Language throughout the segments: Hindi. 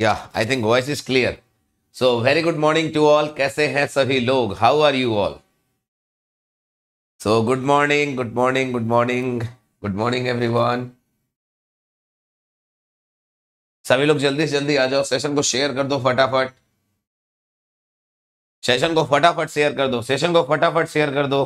या I think voice is clear so very good morning to all कैसे हैं सभी लोग how are you all so good morning good morning good morning good morning everyone सभी लोग जल्दी से जल्दी आ जाओ सेशन को शेयर कर दो फटाफट सेशन को फटाफट शेयर कर दो सेशन को फटाफट शेयर कर दो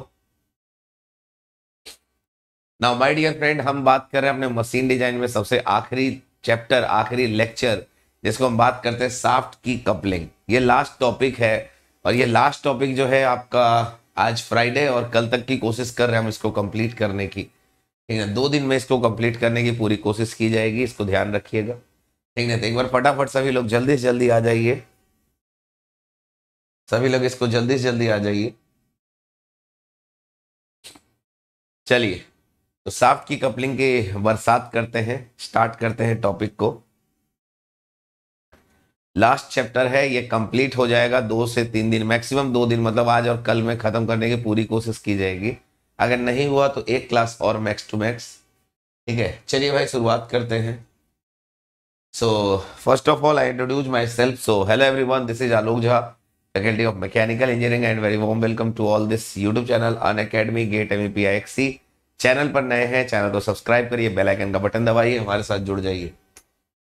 नाउ माय डियर फ्रेंड हम बात कर रहे हैं अपने मशीन डिजाइन में सबसे आखिरी चैप्टर आखिरी लेक्चर जिसको हम बात करते हैं साफ्ट की कपलिंग ये लास्ट टॉपिक है और ये लास्ट टॉपिक जो है आपका आज फ्राइडे और कल तक की कोशिश कर रहे हैं हम इसको कंप्लीट करने की ठीक है दो दिन में इसको कंप्लीट करने की पूरी कोशिश की जाएगी इसको ध्यान रखिएगा ठीक है तो एक बार फटाफट सभी लोग जल्दी से जल्दी आ जाइए सभी लोग इसको जल्दी से जल्दी आ जाइए चलिए तो साफ्ट की कपलिंग की बरसात करते हैं स्टार्ट करते हैं टॉपिक को लास्ट चैप्टर है ये कंप्लीट हो जाएगा दो से तीन दिन मैक्सिमम दो दिन मतलब आज और कल में ख़त्म करने की पूरी कोशिश की जाएगी अगर नहीं हुआ तो एक क्लास और मैक्स टू मैक्स ठीक है चलिए भाई शुरुआत करते हैं so first of all I introduce myself so hello every this is Alok Jha faculty of mechanical engineering and very warm welcome to all this YouTube channel Unacademy GATE M P I एक्सी चैनल पर नए हैं चैनल को सब्सक्राइब करिए बेलाइकन का बटन दबाइए हमारे साथ जुड़ जाइए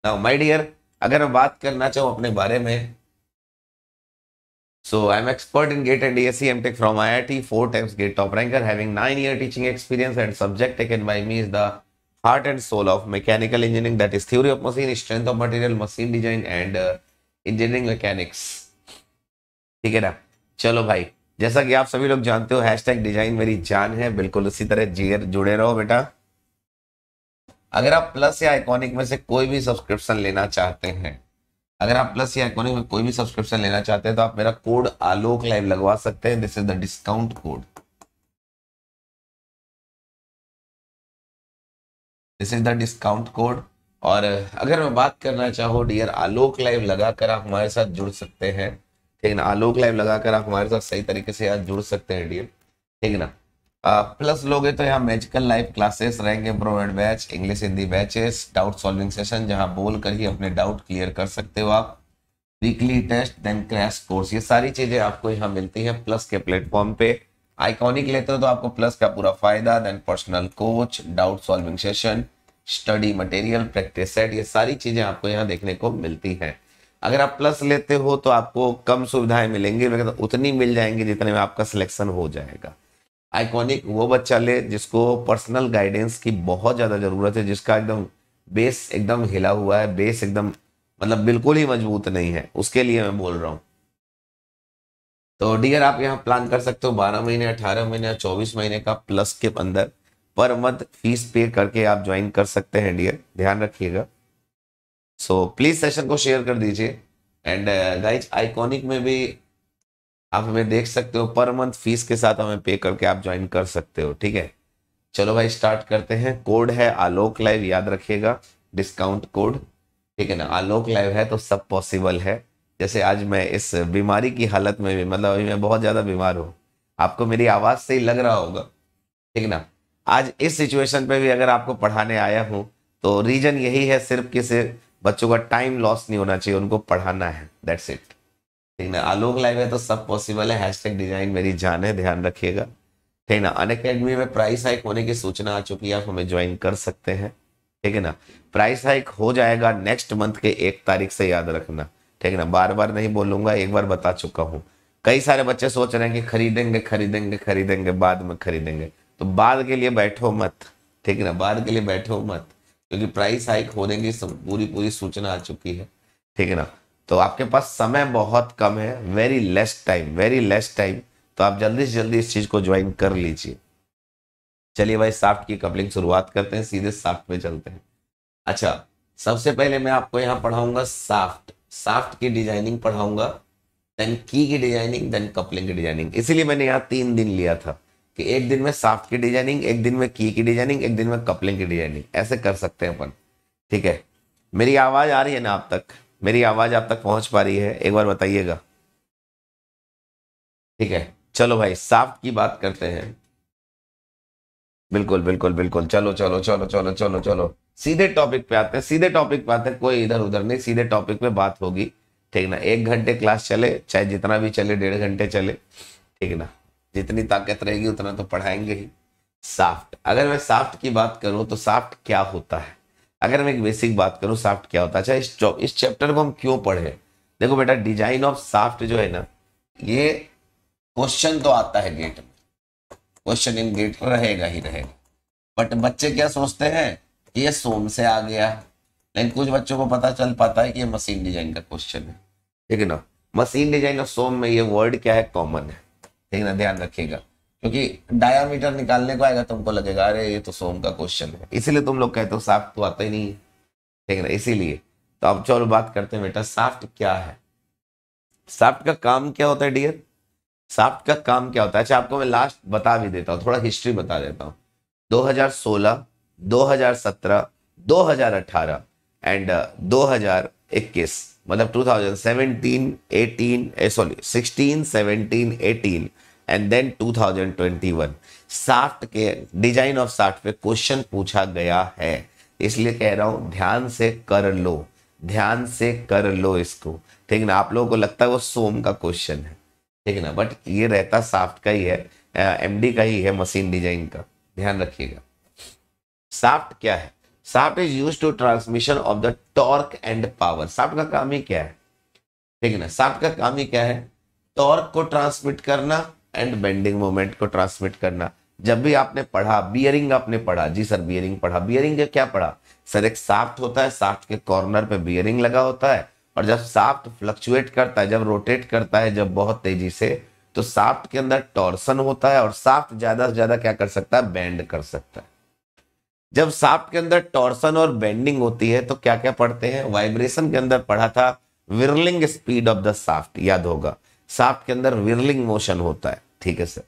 नाउ माई डियर अगर मैं बात करना चाहूँ अपने बारे में so I am expert in GATE and the M tech from I I T four times GATE top ranker having teaching experience and subject taken by me is the heart and soul of mechanical engineering that is theory of machine strength of material machine design and engineering mechanics ठीक है ना चलो भाई जैसा कि आप सभी लोग जानते हो हैश टैग डिजाइन मेरी जान है बिल्कुल उसी तरह जी जुड़े रहो बेटा अगर आप प्लस या आइकॉनिक में से कोई भी सब्सक्रिप्शन लेना चाहते हैं अगर आप प्लस या आइकॉनिक में कोई भी सब्सक्रिप्शन लेना चाहते हैं तो आप मेरा कोड आलोक लाइव लगवा सकते हैं this is the discount code this is the discount code और अगर मैं बात करना चाहूँ डियर आलोक लाइव लगा कर आप हमारे साथ जुड़ सकते हैं ठीक ना आलोक लाइव लगा कर आप हमारे साथ सही तरीके से आज जुड़ सकते हैं डियर ठीक ना प्लस uh, लोगे तो यहाँ मैजिकल लाइव क्लासेस रहेंगे ब्रोवेड batch English Hindi batches doubt solving session जहाँ बोल कर ही अपने डाउट क्लियर कर सकते हो आप weekly test then crash course ये सारी चीजें आपको यहाँ मिलती है प्लस के प्लेटफॉर्म पे आइकॉनिक लेते हो तो आपको प्लस का पूरा फायदा then personal coach doubt solving session study material practice set ये सारी चीजें आपको यहाँ देखने को मिलती है अगर आप प्लस लेते हो तो आपको कम सुविधाएं मिलेंगी उतनी मिल जाएंगी जितने में आपका सिलेक्शन हो जाएगा आइकॉनिक वो बच्चा ले जिसको पर्सनल गाइडेंस की बहुत ज़्यादा ज़रूरत है जिसका एकदम बेस एकदम हिला हुआ है बेस एकदम मतलब बिल्कुल ही मजबूत नहीं है उसके लिए मैं बोल रहा हूँ तो डियर आप यहाँ प्लान कर सकते हो बारह महीने अठारह महीने या चौबीस महीने का प्लस के अंदर पर मंथ फीस पे करके आप ज्वाइन कर सकते हैं डियर ध्यान रखिएगा सो प्लीज सेशन को शेयर कर दीजिए एंड गाइज आइकॉनिक में भी आप हमें देख सकते हो पर मंथ फीस के साथ हमें पे करके आप ज्वाइन कर सकते हो ठीक है चलो भाई स्टार्ट करते हैं कोड है आलोक लाइव याद रखिएगा डिस्काउंट कोड ठीक है ना आलोक लाइव है तो सब पॉसिबल है जैसे आज मैं इस बीमारी की हालत में भी मतलब अभी मैं बहुत ज़्यादा बीमार हूँ आपको मेरी आवाज़ से ही लग रहा होगा ठीक ना आज इस सिचुएशन पे भी अगर आपको पढ़ाने आया हूँ तो रीज़न यही है सिर्फ कि सिर्फ बच्चों का टाइम लॉस नहीं होना चाहिए उनको पढ़ाना है दैट्स इट ठीक ना आलोक लाइव है तो सब पॉसिबल है हैशटैग डिजाइन मेरी जान है ध्यान रखिएगा ठीक ना अन अकेडमी में प्राइस हाइक होने की सूचना आ चुकी है आप हमें ज्वाइन कर सकते हैं ठीक है ना प्राइस हाइक हो जाएगा नेक्स्ट मंथ के एक तारीख से याद रखना ठीक है ना बार बार नहीं बोलूंगा एक बार बता चुका हूँ कई सारे बच्चे सोच रहे हैं कि खरीदेंगे खरीदेंगे खरीदेंगे बाद में खरीदेंगे तो बाद के लिए बैठो मत ठीक है ना बाद के लिए बैठो मत क्योंकि प्राइस हाइक होने की पूरी पूरी सूचना आ चुकी है ठीक है ना तो आपके पास समय बहुत कम है very less time very less time तो आप जल्दी से जल्दी इस चीज को ज्वाइन कर लीजिए चलिए भाई साफ्ट की कपलिंग शुरुआत करते हैं सीधे साफ्ट में चलते हैं अच्छा सबसे पहले मैं आपको यहाँ पढ़ाऊंगा साफ्ट साफ्ट की डिजाइनिंग पढ़ाऊंगा देन की की डिजाइनिंग देन कपलिंग की डिजाइनिंग इसीलिए मैंने यहाँ तीन दिन लिया था कि एक दिन में साफ्ट की डिजाइनिंग एक दिन में की की डिजाइनिंग एक दिन में कपलिंग की डिजाइनिंग ऐसे कर सकते हैं अपन ठीक है मेरी आवाज आ रही है ना आप तक मेरी आवाज़ आप तक पहुंच पा रही है एक बार बताइएगा ठीक है चलो भाई साफ्ट की बात करते हैं बिल्कुल बिल्कुल बिल्कुल चलो चलो चलो चलो चलो चलो सीधे टॉपिक पे आते हैं सीधे टॉपिक पे आते हैं कोई इधर उधर नहीं सीधे टॉपिक पे बात होगी ठीक ना एक घंटे क्लास चले चाहे जितना भी चले डेढ़ घंटे चले ठीक ना जितनी ताकत रहेगी उतना तो पढ़ाएंगे ही साफ्ट अगर मैं साफ्ट की बात करूं तो साफ्ट क्या होता है अगर मैं एक बेसिक बात करूँ साफ्ट क्या होता है अच्छा इस इस चैप्टर को हम क्यों पढ़े देखो बेटा डिजाइन ऑफ साफ्ट जो है ना ये क्वेश्चन तो आता है गेट में क्वेश्चन इन गेट रहेगा ही रहेगा बट बच्चे क्या सोचते हैं कि ये सोम से आ गया लेकिन कुछ बच्चों को पता चल पाता है कि ये मशीन डिजाइन का क्वेश्चन है ठीक है ना मशीन डिजाइन ऑफ सोम में ये वर्ड क्या है कॉमन है ठीक है ना ध्यान रखिएगा क्योंकि डायामीटर निकालने को आएगा तुमको लगेगा अरे ये तो सोम का क्वेश्चन है इसीलिए तुम लोग कहते हो साफ्ट तो आता ही नहीं ठीक है इसीलिए तो अब चलो बात करते हैं बेटा साफ्ट क्या है साफ्ट का काम क्या होता है डियर साफ्ट का काम क्या होता है अच्छा आपको मैं लास्ट बता भी देता हूँ थोड़ा हिस्ट्री बता देता हूँ 2016, 2017, 2018 एंड 2021 मतलब 2017, 18 सॉरी 16, 17, 18 एंड देन 2021 साफ्ट के डिजाइन ऑफ साफ्ट पे क्वेश्चन पूछा गया है इसलिए कह रहा हूं ध्यान से कर लो ध्यान से कर लो इसको ठीक ना आप लोगों को लगता है वो सोम का क्वेश्चन है ठीक ना बट ये रहता साफ्ट का ही है एमडी का ही है मशीन डिजाइन का ध्यान रखिएगा साफ्ट क्या है shaft is use to transmission of the torque and power shaft का काम ही क्या है ठीक है ना साफ्ट का काम ही क्या है टॉर्क को ट्रांसमिट करना एंड बेंडिंग मोमेंट को ट्रांसमिट करना जब भी आपने पढ़ा बियरिंग आपने पढ़ा जी सर बियरिंग पढ़ा बियरिंग का क्या पढ़ा सर एक साफ्ट होता है साफ्ट के कॉर्नर पे बियरिंग लगा होता है और जब साफ्ट फ्लक्चुएट करता है जब रोटेट करता है जब बहुत तेजी से तो साफ्ट के अंदर टॉर्सन होता है और साफ्ट ज्यादा से ज्यादा क्या कर सकता है बेंड कर सकता है जब साफ्ट के अंदर टॉर्सन और बेंडिंग होती है तो क्या क्या पढ़ते हैं वाइब्रेशन के अंदर पढ़ा था whirling speed of the shaft याद होगा सांप के अंदर विरलिंग मोशन होता है ठीक है सर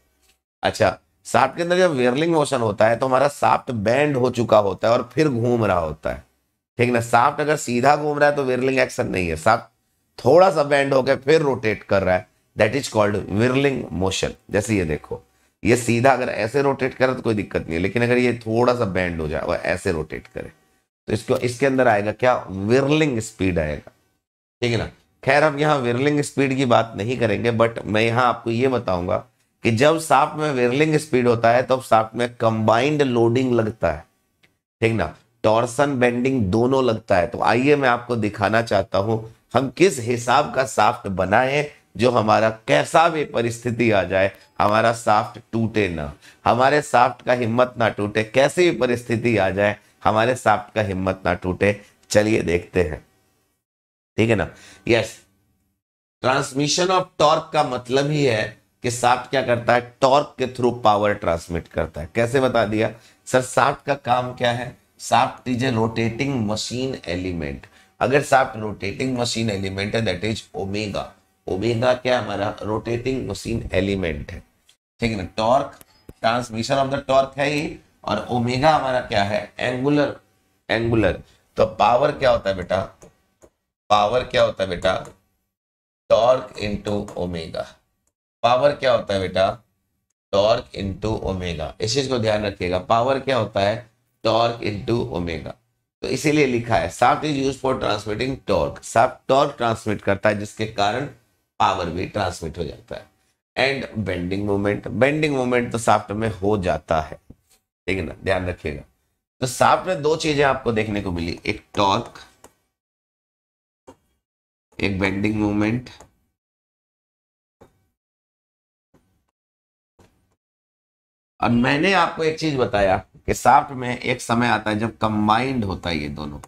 अच्छा सांप के अंदर जब विरलिंग मोशन होता है तो हमारा सांप बैंड तो हो चुका होता है और फिर घूम रहा होता है ठीक ना सांप अगर सीधा घूम रहा है तो विरलिंग एक्शन नहीं है सांप थोड़ा सा बैंड होकर फिर रोटेट कर रहा है that is called whirling motion जैसे ये देखो ये सीधा अगर ऐसे रोटेट करे तो कोई दिक्कत नहीं है लेकिन अगर ये थोड़ा सा बैंड हो जाए और ऐसे रोटेट करे तो इसको इसके अंदर आएगा क्या विरलिंग स्पीड आएगा ठीक है ना खैर हम यहाँ विरलिंग स्पीड की बात नहीं करेंगे बट मैं यहाँ आपको ये बताऊंगा कि जब साफ्ट में विरलिंग स्पीड होता है तो साफ्ट में कंबाइंड लोडिंग लगता है ठीक ना टॉर्सन बेंडिंग दोनों लगता है तो आइए मैं आपको दिखाना चाहता हूं हम किस हिसाब का साफ्ट बनाए जो हमारा कैसा भी परिस्थिति आ जाए हमारा साफ्ट टूटे ना हमारे साफ्ट का हिम्मत ना टूटे कैसी भी परिस्थिति आ जाए हमारे साफ्ट का हिम्मत ना टूटे चलिए देखते हैं ठीक है ना यस ट्रांसमिशन ऑफ टॉर्क का मतलब ही है कि साफ्ट क्या करता है टॉर्क के थ्रू पावर ट्रांसमिट करता है कैसे बता दिया सर साफ्ट का काम क्या है shaft is a rotating machine element अगर साफ्ट रोटेटिंग मशीन एलिमेंट है दैट इज ओमेगा ओमेगा क्या हमारा रोटेटिंग मशीन एलिमेंट है ठीक है ना torque transmission of the torque है ही और ओमेगा हमारा क्या है एंगुलर एंगुलर तो पावर क्या होता है बेटा पावर क्या होता है बेटा टॉर्क इंटू ओमेगा पावर क्या होता है बेटा टॉर्क इंटू ओमेगा इस चीज को ध्यान रखिएगा पावर क्या होता है टॉर्क इंटू ओमेगा तो इसीलिए लिखा है shaft is use for transmitting torque shaft torque transmit करता है जिसके कारण पावर भी ट्रांसमिट हो जाता है and bending moment bending moment तो साफ्ट में हो जाता है ठीक है ना ध्यान रखिएगा तो साफ्ट में दो चीजें आपको देखने को मिली एक टॉर्क एक बेंडिंग मोमेंट और मैंने आपको एक चीज बताया कि साफ्ट में एक समय आता है जब कंबाइंड होता है ये दोनों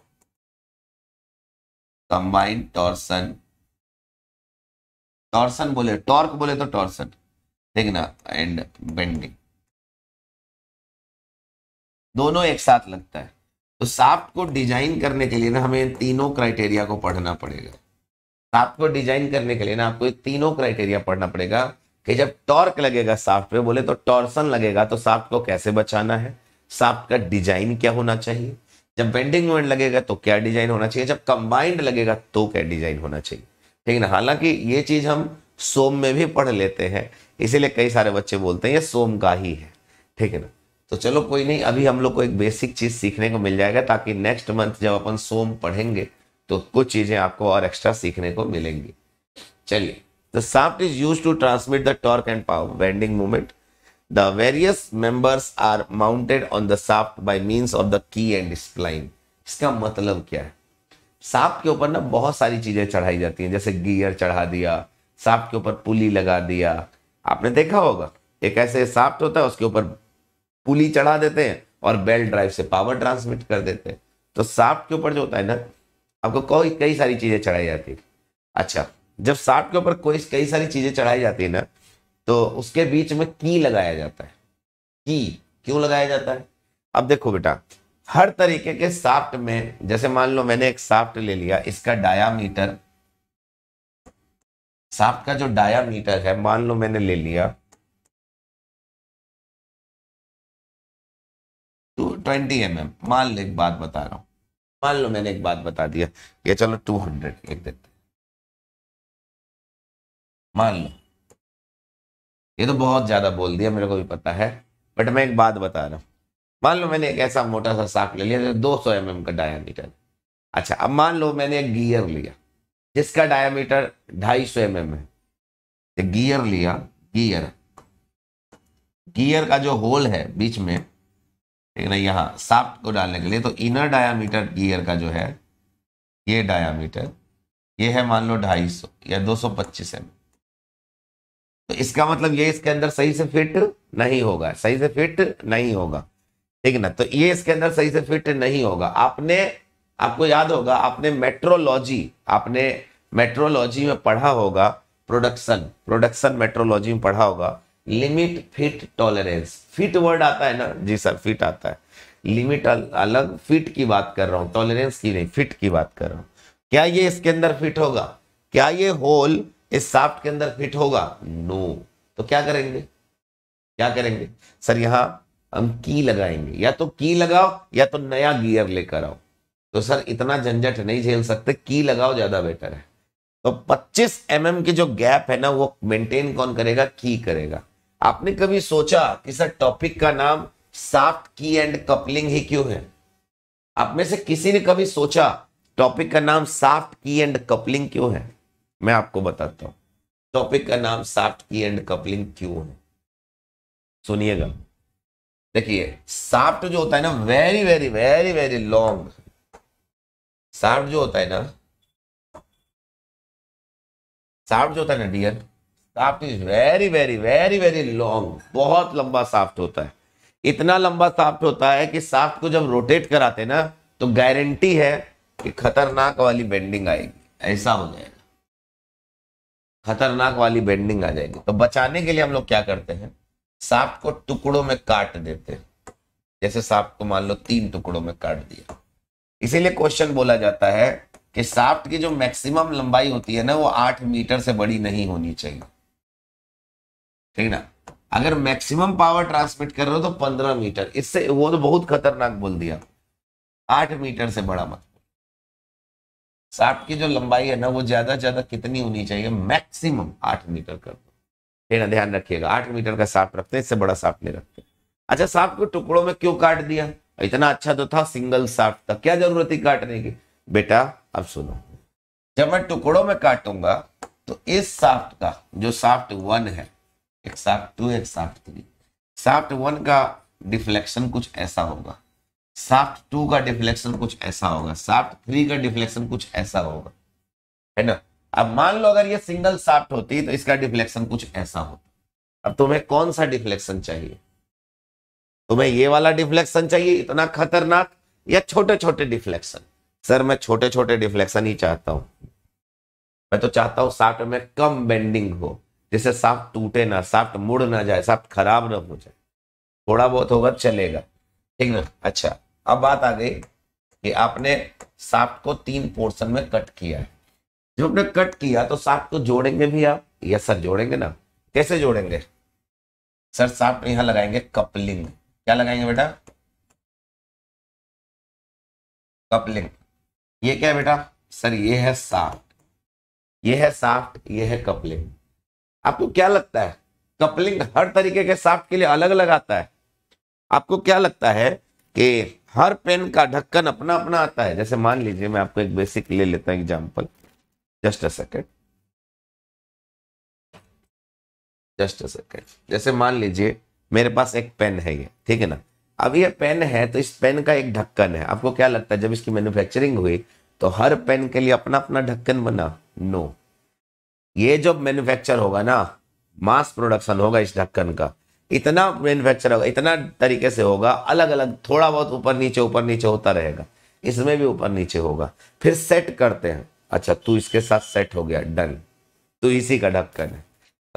कंबाइंड टॉर्सन टॉर्सन बोले टॉर्क बोले तो टॉर्सन ठीक ना एंड बेंडिंग दोनों एक साथ लगता है तो साफ्ट को डिजाइन करने के लिए ना हमें तीनों क्राइटेरिया को पढ़ना पड़ेगा आपको डिजाइन करने के लिए ना आपको तीनों क्राइटेरिया पढ़ना पड़ेगा कि जब टॉर्क लगेगा साफ्ट पे बोले तो टॉर्सन लगेगा तो साफ्ट को कैसे बचाना है साफ्ट का डिजाइन क्या होना चाहिए जब बेंडिंग वेंड लगेगा तो क्या डिजाइन होना चाहिए जब कंबाइंड लगेगा तो क्या डिजाइन होना चाहिए ठीक ना हालांकि ये चीज हम सोम में भी पढ़ लेते हैं इसीलिए कई सारे बच्चे बोलते हैं ये सोम का ही है ठीक है ना तो चलो कोई नहीं अभी हम लोग को एक बेसिक चीज सीखने को मिल जाएगा ताकि नेक्स्ट मंथ जब अपन सोम पढ़ेंगे तो कुछ चीज़ें आपको और एक्स्ट्रा सीखने को मिलेंगी चलिए the shaft is use to transmit the torque and power bending movement the various members are mounted on the shaft by means of the key and spline इसका मतलब क्या है साप के ऊपर ना बहुत सारी चीजें चढ़ाई जाती हैं जैसे गियर चढ़ा दिया सांप के ऊपर पुली लगा दिया आपने देखा होगा एक ऐसे सांप होता है उसके ऊपर पुली चढ़ा देते हैं और बेल ड्राइव से पावर ट्रांसमिट कर देते हैं तो सांप के ऊपर जो होता है ना आपको कोई कई सारी चीज़ें चढ़ाई जाती है अच्छा जब साठ के ऊपर कोई कई सारी चीज़ें चढ़ाई जाती है ना तो उसके बीच में की लगाया जाता है की क्यों लगाया जाता है अब देखो बेटा हर तरीके के साफ्ट में जैसे मान लो मैंने एक साफ्ट ले लिया इसका डायामीटर साफ्ट का जो डायामीटर है मान लो मैंने ले लिया टू तो ट्वेंटी एम एम मान लो एक बात बता रहा हूं मान लो मैंने एक बात बता दिया ये चलो टू हंड्रेड एक देते मान लो ये तो बहुत ज़्यादा बोल दिया मेरे को भी पता है बट मैं एक बात बता रहा हूं मान लो मैंने एक ऐसा मोटा सा साफ ले लिया दो सौ एम एम का डायमीटर अच्छा अब मान लो मैंने एक गियर लिया जिसका डायमीटर ढाई सौ एम एम है गियर लिया गियर गियर का जो होल है बीच में ठीक है यहाँ साफ को डालने के लिए तो इनर डायामीटर गियर का जो है ये डायामीटर ये है मान लो ढाई सौ या दो सौ पच्चीस एम तो इसका मतलब ये इसके अंदर सही से फिट नहीं होगा सही से फिट नहीं होगा ठीक है ना तो ये इसके अंदर सही से फिट नहीं होगा आपने आपको याद होगा आपने मेट्रोलॉजी आपने मेट्रोलॉजी में पढ़ा होगा प्रोडक्शन प्रोडक्शन मेट्रोलॉजी में पढ़ा होगा limit fit tolerance fit word आता है ना जी सर फिट आता है लिमिट अलग फिट की बात कर रहा हूं टॉलरेंस की नहीं फिट की बात कर रहा हूं क्या ये इसके अंदर फिट होगा क्या ये होल इस साफ्ट के अंदर फिट होगा नो no. तो क्या करेंगे क्या करेंगे सर यहां हम की लगाएंगे या तो की लगाओ या तो नया गियर लेकर आओ तो सर इतना झंझट नहीं झेल सकते की लगाओ ज्यादा बेटर है तो 25 एम mm की जो गैप है ना वो मेंटेन कौन करेगा की करेगा आपने कभी सोचा कि सर टॉपिक का नाम साफ्ट की एंड कपलिंग ही क्यों है आप में से किसी ने कभी सोचा टॉपिक का नाम साफ्ट की एंड कपलिंग क्यों है मैं आपको बताता हूं टॉपिक का नाम साफ्ट की एंड कपलिंग क्यों है सुनिएगा देखिए साफ्ट जो होता है ना very very very very long shaft जो होता है ना साफ्ट जो होता है ना dear shaft is very very very very long बहुत लंबा साफ्ट होता है इतना लंबा साफ्ट होता है कि साफ्ट को जब रोटेट कराते ना तो गारंटी है कि खतरनाक वाली बेंडिंग आएगी ऐसा हो जाएगा खतरनाक वाली बेंडिंग आ जाएगी तो बचाने के लिए हम लोग क्या करते हैं साफ्ट को टुकड़ों में काट देते हैं जैसे साफ्ट को मान लो तीन टुकड़ों में काट दिया इसीलिए क्वेश्चन बोला जाता है कि साफ्ट की जो मैक्सिमम लंबाई होती है ना वो आठ मीटर से बड़ी नहीं होनी चाहिए ठीक ना अगर मैक्सिमम पावर ट्रांसमिट कर रहे हो तो पंद्रह मीटर इससे वो तो बहुत खतरनाक बोल दिया आठ मीटर से बड़ा मत सांप की जो लंबाई है ना वो ज्यादा ज्यादा कितनी होनी चाहिए मैक्सिमम आठ मीटर कर दो ठीक ना ध्यान रखिएगा आठ मीटर का सांप रखते हैं इससे बड़ा सांप नहीं रखते अच्छा सांप को टुकड़ों में क्यों काट दिया इतना अच्छा तो था सिंगल सांप था क्या जरूरत थी काटने की बेटा अब सुनो जब मैं टुकड़ों में काटूंगा तो इस साफ्ट का जो साफ्ट वन है एक्साप्ट टू एक्साप्ट थ्री साफ्ट वन का डिफ्लेक्शन कुछ ऐसा होगा साफ्ट टू का डिफ्लेक्शन कुछ ऐसा होगा साफ्ट थ्री का डिफ्लेक्शन कुछ ऐसा होगा है ना अब मान लो अगर ये सिंगल साफ्ट होती तो इसका डिफ्लेक्शन कुछ ऐसा होता अब तुम्हें कौन सा डिफ्लेक्शन चाहिए तुम्हें ये वाला डिफ्लेक्शन चाहिए इतना खतरनाक या छोटे छोटे डिफ्लेक्शन सर मैं छोटे छोटे डिफ्लेक्शन ही चाहता हूं मैं तो चाहता हूं साफ्ट में कम बेंडिंग हो जिससे साफ टूटे ना साफ्ट मुड़ ना जाए साफ्ट खराब ना हो जाए थोड़ा बहुत होगा तो चलेगा ठीक ना अच्छा अब बात आ गई कि आपने साफ्ट को तीन पोर्शन में कट किया है जो आपने कट किया तो साफ को जोड़ेंगे भी आप या सर जोड़ेंगे ना कैसे जोड़ेंगे सर साफ यहां लगाएंगे कपलिंग क्या लगाएंगे बेटा कपलिंग ये क्या बेटा सर ये है साफ्ट ये है साफ्ट ये है कपलिंग आपको क्या लगता है कपलिंग हर तरीके के साफ के लिए अलग अलग आता है आपको क्या लगता है कि हर पेन का ढक्कन अपना अपना आता है जैसे मान लीजिए मैं आपको एक बेसिक ले लेता हूं example just a second just a second जैसे मान लीजिए मेरे पास एक पेन है ये ठीक है ना अब ये पेन है तो इस पेन का एक ढक्कन है आपको क्या लगता है जब इसकी मैन्युफैक्चरिंग हुई तो हर पेन के लिए अपना अपना ढक्कन बना नो no. ये जब मैन्युफैक्चर होगा ना मास प्रोडक्शन होगा इस ढक्कन का इतना मैन्युफैक्चर होगा इतना तरीके से होगा अलग अलग थोड़ा बहुत ऊपर नीचे ऊपर नीचे होता रहेगा इसमें भी ऊपर नीचे होगा फिर सेट करते हैं अच्छा तू इसके साथ सेट हो गया डन तू इसी का ढक्कन है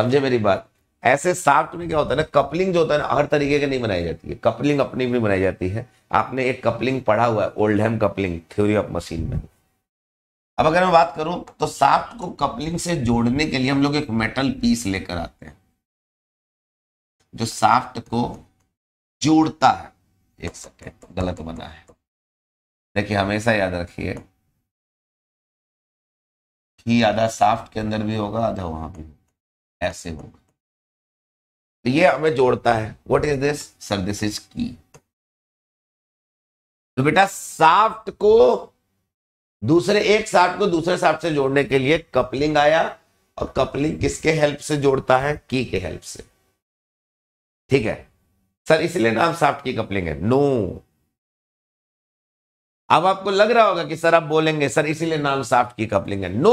समझे मेरी बात ऐसे साफ्ट में क्या होता है ना कपलिंग जो होता है ना हर तरीके की नहीं बनाई जाती है कपलिंग अपनी भी बनाई जाती है आपने एक कपलिंग पढ़ा हुआ है Oldham coupling theory of machine में अब अगर मैं बात करूं तो साफ्ट को कपलिंग से जोड़ने के लिए हम लोग एक मेटल पीस लेकर आते हैं जो साफ्ट को जोड़ता है एक सेकेंड गलत बना है देखिए हमेशा याद रखिए कि आधा साफ्ट के अंदर भी होगा आधा वहां भी ऐसे होगा तो ये हमें जोड़ता है what is this sir this is key तो बेटा साफ्ट को दूसरे एक साफ्ट को दूसरे साफ्ट से जोड़ने के लिए कपलिंग आया और कपलिंग किसके हेल्प से जोड़ता है की के हेल्प से ठीक है सर इसलिए नाम साफ्ट की कपलिंग है नो अब आपको लग रहा होगा कि सर आप बोलेंगे सर इसीलिए नाम साफ्ट की कपलिंग है नो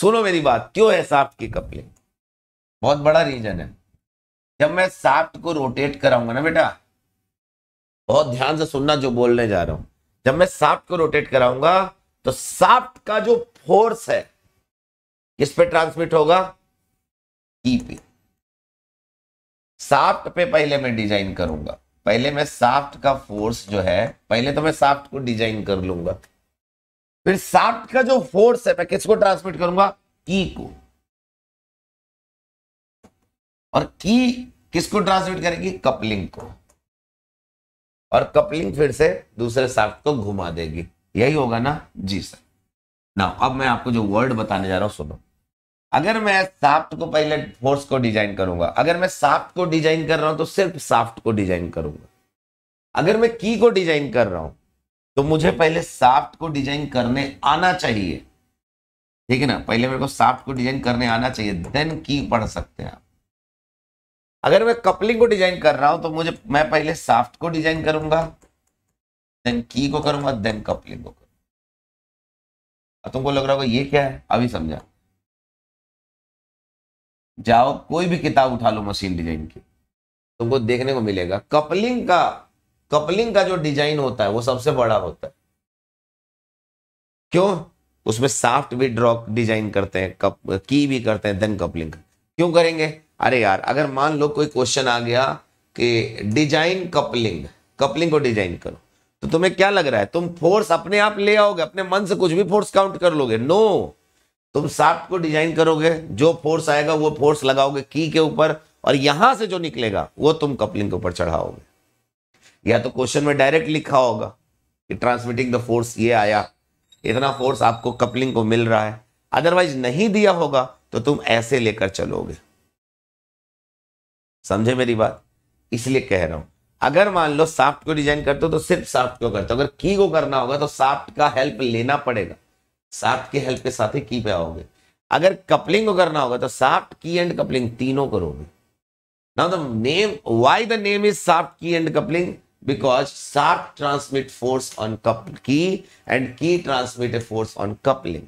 सुनो मेरी बात क्यों है साफ्ट की कपलिंग बहुत बड़ा रीजन है जब मैं साफ्ट को रोटेट कराऊंगा ना बेटा बहुत ध्यान से सुनना जो बोलने जा रहा हूं जब मैं साफ्ट को रोटेट कराऊंगा तो साफ्ट का जो फोर्स है किस पे ट्रांसमिट होगा ई e पे साफ्ट पे पहले मैं डिजाइन करूंगा पहले मैं साफ्ट का फोर्स जो है पहले तो मैं साफ्ट को डिजाइन कर लूंगा फिर साफ्ट का जो फोर्स है मैं किसको ट्रांसमिट करूंगा ई e को और की e किसको ट्रांसमिट करेगी कपलिंग को और कपलिंग फिर से दूसरे शाफ्ट को घुमा देगी यही होगा ना जी सर ना अब मैं आपको जो वर्ड बताने जा रहा हूं सुनो अगर मैं साफ्ट को पहले फोर्स को डिजाइन करूंगा अगर मैं साफ्ट को डिजाइन कर रहा हूं तो सिर्फ साफ्ट को डिजाइन करूंगा अगर मैं की को डिजाइन कर रहा हूं तो मुझे पहले साफ्ट को डिजाइन करने आना चाहिए ठीक है ना पहले मेरे को साफ्ट को डिजाइन करने आना चाहिए देन की पढ़ सकते हैं आप अगर मैं कपलिंग को डिजाइन कर रहा हूं तो मुझे मैं पहले साफ्ट को डिजाइन करूंगा देन की को करूंगा देन कपलिंग को करूंगा अब तुमको लग रहा होगा ये क्या है अभी समझा जाओ कोई भी किताब उठा लो मशीन डिजाइन की तुमको देखने को मिलेगा कपलिंग का कपलिंग का जो डिजाइन होता है वो सबसे बड़ा होता है क्यों उसमें साफ्ट भी ड्रॉ डिजाइन करते हैं कप की भी करते हैं देन कपलिंग क्यों करेंगे अरे यार अगर मान लो कोई क्वेश्चन आ गया कि डिजाइन कपलिंग कपलिंग को डिजाइन करो तो तुम्हें क्या लग रहा है तुम फोर्स अपने आप ले आओगे अपने मन से कुछ भी फोर्स काउंट कर लोगे नो तुम साफ्ट को डिजाइन करोगे जो फोर्स आएगा वो फोर्स लगाओगे की के ऊपर और यहां से जो निकलेगा वो तुम कपलिंग के ऊपर चढ़ाओगे या तो क्वेश्चन में डायरेक्ट लिखा होगा कि ट्रांसमिटिंग द फोर्स ये आया इतना फोर्स आपको कपलिंग को मिल रहा है अदरवाइज नहीं दिया होगा तो तुम ऐसे लेकर चलोगे समझे मेरी बात इसलिए कह रहा हूं अगर मान लो साफ्ट को डिजाइन करते हो तो सिर्फ साफ्ट को करते हो अगर की को करना होगा तो साफ्ट का हेल्प लेना पड़ेगा साफ्ट के हेल्प के साथ ही की पे आओगे अगर कपलिंग को करना होगा तो साफ्ट की एंड कपलिंग तीनों करोगे the name name the name is shaft key and coupling because shaft transmit force on cup key and key transmit a force on coupling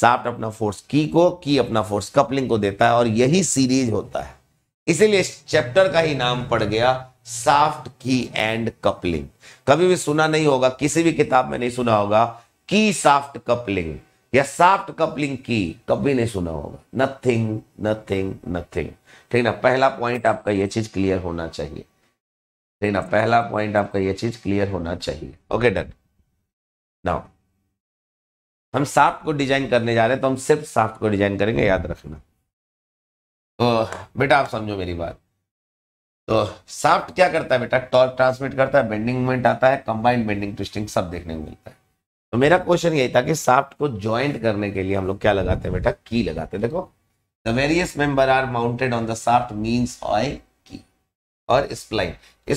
shaft अपना फोर्स की को की अपना फोर्स कपलिंग को देता है और यही सीरीज होता है इसीलिए इस चैप्टर का ही नाम पड़ गया साफ्ट की एंड कपलिंग कभी भी सुना नहीं होगा किसी भी किताब में नहीं सुना होगा की साफ्ट कपलिंग या साफ्ट कपलिंग की कभी नहीं सुना होगा नथिंग नथिंग नथिंग ठीक ना पहला पॉइंट आपका यह चीज क्लियर होना चाहिए ठीक ना पहला पॉइंट आपका यह चीज क्लियर होना चाहिए ओके डन नाउ हम साफ्ट को डिजाइन करने जा रहे हैं तो हम सिर्फ साफ्ट को डिजाइन करेंगे याद रखना तो बेटा आप समझो मेरी बात तो साफ्ट क्या करता है बेटा टॉर्क ट्रांसमिट करता है बेंडिंग मोमेंट आता है कंबाइंड बेंडिंग ट्विस्टिंग सब देखने को मिलता है तो मेरा क्वेश्चन यही था कि साफ्ट को ज्वाइंट करने के लिए हम लोग क्या लगाते हैं बेटा की लगाते हैं देखो the various member are mounted on the shaft means ऑय की और spline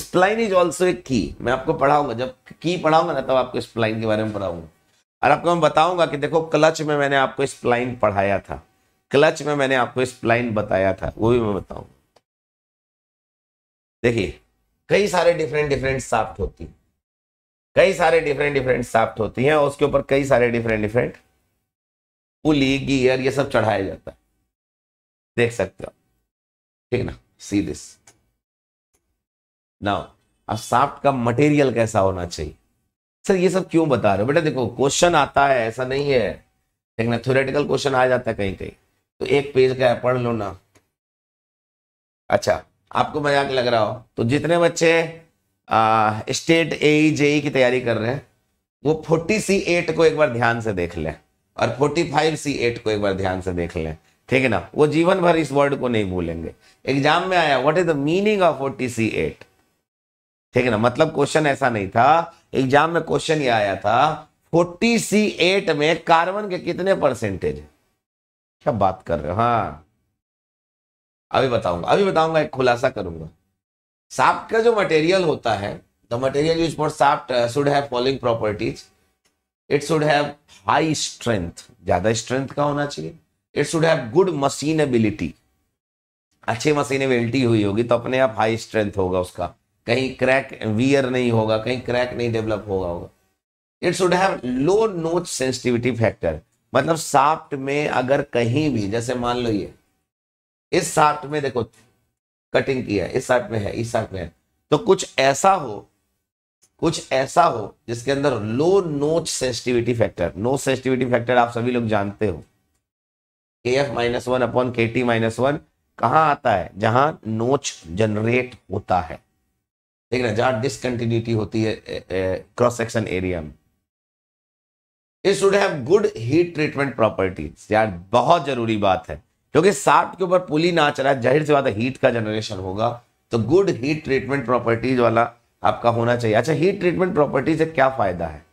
spline is also a key मैं आपको पढ़ाऊंगा जब की पढ़ाऊंगा ना तब तो आपको स्प्लाइन के बारे में पढ़ाऊंगा और आपको मैं बताऊंगा कि देखो क्लच में मैंने आपको स्प्लाइन पढ़ाया था क्लच में मैंने आपको स्प्लाइन बताया था वो भी मैं बताऊं देखिए कई सारे डिफरेंट डिफरेंट साफ्ट होती है कई सारे डिफरेंट डिफरेंट साफ्ट होती हैं और उसके ऊपर कई सारे डिफरेंट डिफरेंट पुली गियर ये सब चढ़ाया जाता है देख सकते हो ठीक ना सी दिस नाउ अब साफ्ट का मटेरियल कैसा होना चाहिए सर ये सब क्यों बता रहे हो बेटा देखो क्वेश्चन आता है ऐसा नहीं है लेकिन थ्योरेटिकल क्वेश्चन आ जाता है कहीं कहीं तो एक पेज का है पढ़ लो ना अच्छा आपको मजाक लग रहा हो तो जितने बच्चे स्टेट ए जेई की तैयारी कर रहे हैं वो फोर्टी सी एट को एक बार ध्यान से देख लें और फोर्टी फाइव सी एट को एक बार ध्यान से देख लें ठीक है ना वो जीवन भर इस वर्ड को नहीं भूलेंगे एग्जाम में आया what is the meaning of forty C eight ठीक है ना मतलब क्वेश्चन ऐसा नहीं था एग्जाम में क्वेश्चन ये आया था फोर्टी सी एट में कार्बन के कितने परसेंटेज है क्या बात कर रहे हो हाँ अभी बताऊंगा अभी बताऊंगा एक खुलासा करूंगा सांप का जो मटेरियल होता है द मटेरियल यूज फॉर सांप should have following properties it should have high strength ज्यादा स्ट्रेंथ का होना चाहिए it should have good machinability अच्छी मशीनेबिलिटी हुई होगी तो अपने आप हाई स्ट्रेंथ होगा उसका कहीं क्रैक वियर नहीं होगा कहीं क्रैक नहीं डेवलप होगा होगा it should have low notch sensitivity factor मतलब साफ्ट में अगर कहीं भी जैसे मान लो ये इस साफ्ट में देखो कटिंग किया इस साफ्ट में है इस साफ्ट में है तो कुछ ऐसा हो कुछ ऐसा हो जिसके अंदर low notch sensitivity factor no sensitivity factor आप सभी लोग जानते हो K F minus one upon K T minus one कहाँ आता है जहां नोच जनरेट होता है ठीक ना जहां डिसकंटिन्यूटी होती है क्रॉस सेक्शन एरिया में it should have good heat treatment properties यार बहुत जरूरी बात है क्योंकि साफ के ऊपर पुली ना चला जाहिर सी बात है हीट का जनरेशन होगा तो गुड हीट ट्रीटमेंट प्रॉपर्टीज वाला आपका होना चाहिए अच्छा हीट ट्रीटमेंट प्रॉपर्टी से क्या फायदा है